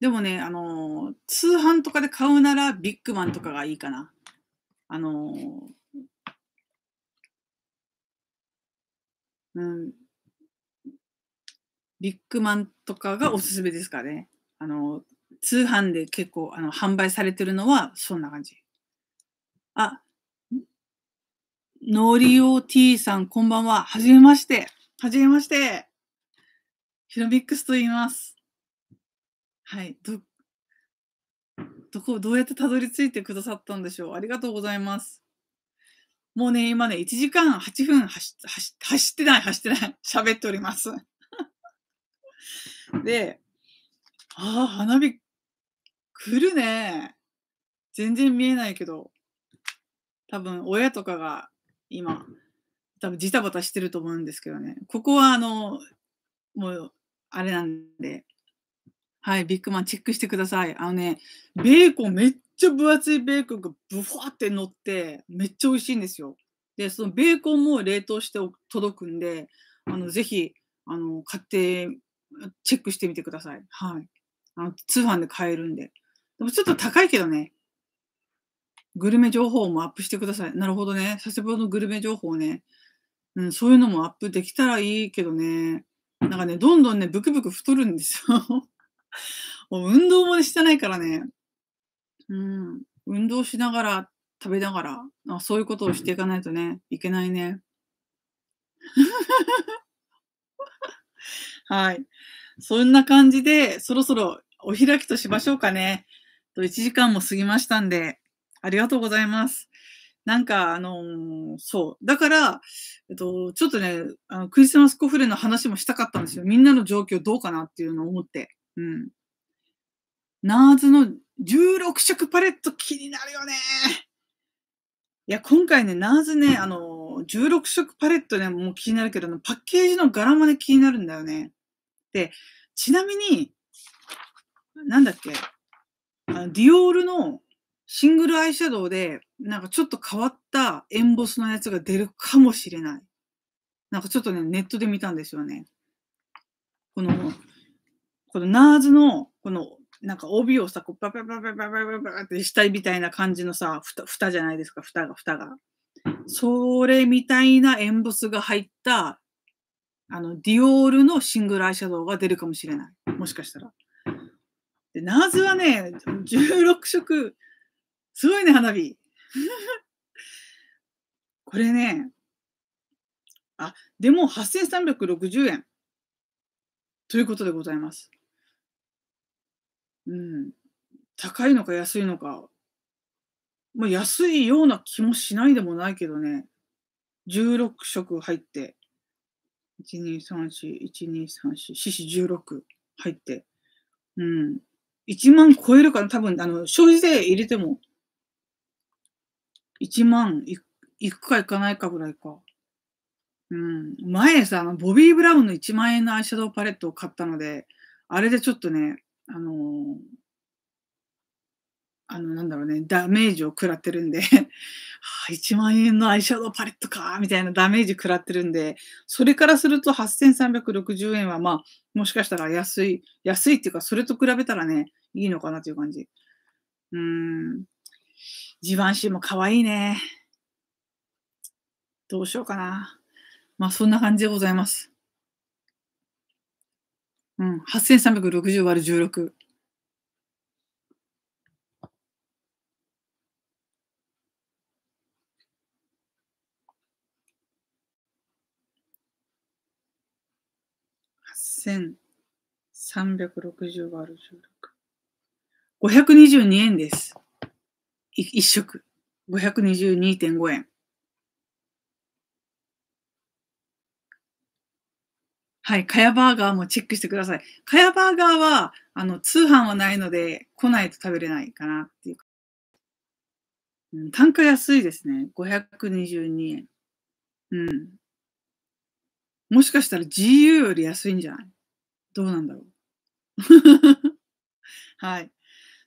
でもね、あの通販とかで買うならビッグマンとかがいいかな。あのうん、ビッグマンとかがおすすめですかね。あの通販で結構あの販売されてるのはそんな感じ。あ、のリオ T さん、こんばんは。はじめまして。はじめまして。ヒロミックスと言います。はい。ど、どこ、どうやってたどり着いてくださったんでしょう。ありがとうございます。もうね、今ね、1時間8分走走走ってない、走ってない。喋っております。で、ああ、花火来るね。全然見えないけど。多分親とかが今、多分ジタバタしてると思うんですけどね。ここはあの、もう、あれなんで。はい、ビッグマンチェックしてください。あのね、ベーコン、めっちゃ分厚いベーコンがブワーって乗って、めっちゃ美味しいんですよ。で、そのベーコンも冷凍して届くんで、あの、ぜひ、あの、買って、チェックしてみてください。はい。あの通販で買えるんで。でもちょっと高いけどね。グルメ情報もアップしてください。なるほどね。佐世保のグルメ情報ね。うん、そういうのもアップできたらいいけどね。なんかね、どんどんね、ブクブク太るんですよ。もう運動もしてないからね。うん。運動しながら、食べながら、あそういうことをしていかないとね、いけないね。はい。そんな感じで、そろそろお開きとしましょうかね。と1時間も過ぎましたんで、ありがとうございます。なんか、あのー、そう。だから、えっと、ちょっとね、あのクリスマスコフレの話もしたかったんですよ。みんなの状況どうかなっていうのを思って。うん。ナーズの16色パレット気になるよね。いや、今回ね、ナーズね、あのー、16色パレットね、もう気になるけど、パッケージの柄まで気になるんだよね。で、ちなみに、なんだっけ、あのディオールのシングルアイシャドウで、なんかちょっと変わったエンボスのやつが出るかもしれない。なんかちょっとね、ネットで見たんですよね。この、このナーズの、この、なんか帯をさ、こうパパパパパパパパってしたいみたいな感じのさ、ふた、蓋じゃないですか、蓋が、蓋が。それみたいなエンボスが入った、あの、ディオールのシングルアイシャドウが出るかもしれない。もしかしたら。で、ナーズはね、16色、すごいね、花火。これね、あ、でも8360円ということでございます。うん。高いのか安いのか。まあ、安いような気もしないでもないけどね。16色入って。1、2、3、4、1、2、3、4、4、4、16入って。うん。1万超えるかな多分、あの、消費税入れても、1万いいくかいかないかぐらいか。うん。前さ、あの、ボビー・ブラウンの1万円のアイシャドウパレットを買ったので、あれでちょっとね、あのー、あの、なんだろうね、ダメージを食らってるんで1万円のアイシャドウパレットか、みたいなダメージ食らってるんで、それからすると8360円は、まあ、もしかしたら安い、安いっていうか、それと比べたらね、いいのかなという感じ。うーん。ジバンシーも可愛いね。どうしようかな。まあ、そんな感じでございます。うん、8360÷16。1360割る16。522円です。一食。522.5円。はい、かやバーガーもチェックしてください。かやバーガーは、あの、通販はないので、来ないと食べれないかなっていう。うん、単価安いですね。522円。うん。もしかしたら GU より安いんじゃないどうなんだろう。はい。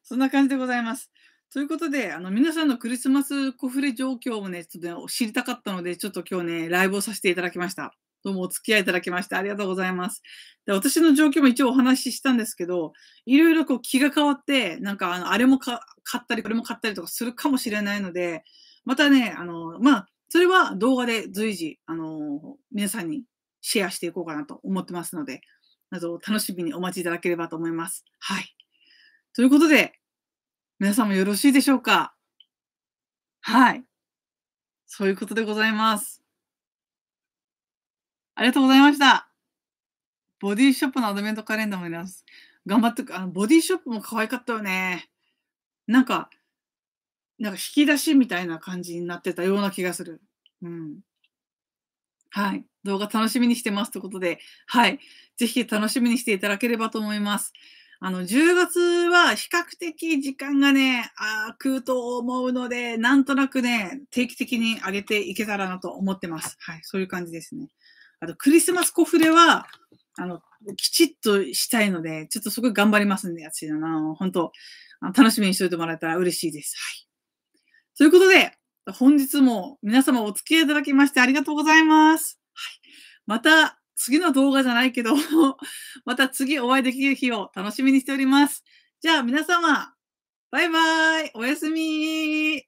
そんな感じでございます。ということで、あの皆さんのクリスマスコフレ状況をね、ちょっと、知りたかったので、ちょっと今日ね、ライブをさせていただきました。どうもお付き合いいただきましてありがとうございます。で私の状況も一応お話ししたんですけど、いろいろこう気が変わって、なんかあのあれも買ったり、これも買ったりとかするかもしれないので、またね、あの、まあ、それは動画で随時、あの、皆さんにシェアしていこうかなと思ってますので、など楽しみにお待ちいただければと思います。はい。ということで、皆さんもよろしいでしょうかはい。そういうことでございます。ありがとうございました。ボディショップのアドベントカレンダーもいます。頑張って、あのボディショップも可愛かったよね。なんか、なんか引き出しみたいな感じになってたような気がする。うん。はい。動画楽しみにしてますということで、はい。ぜひ楽しみにしていただければと思います。あの、10月は比較的時間がね、空と思うので、なんとなくね、定期的に上げていけたらなと思ってます。はい。そういう感じですね。あと、クリスマスコフレは、あの、きちっとしたいので、ちょっとすごい頑張りますんで、私、あの、本当楽しみにしといてもらえたら嬉しいです。はい。ということで、本日も皆様お付き合いいただきましてありがとうございます。はい、また次の動画じゃないけど また次お会いできる日を楽しみにしております。じゃあ皆様、バイバイおやすみ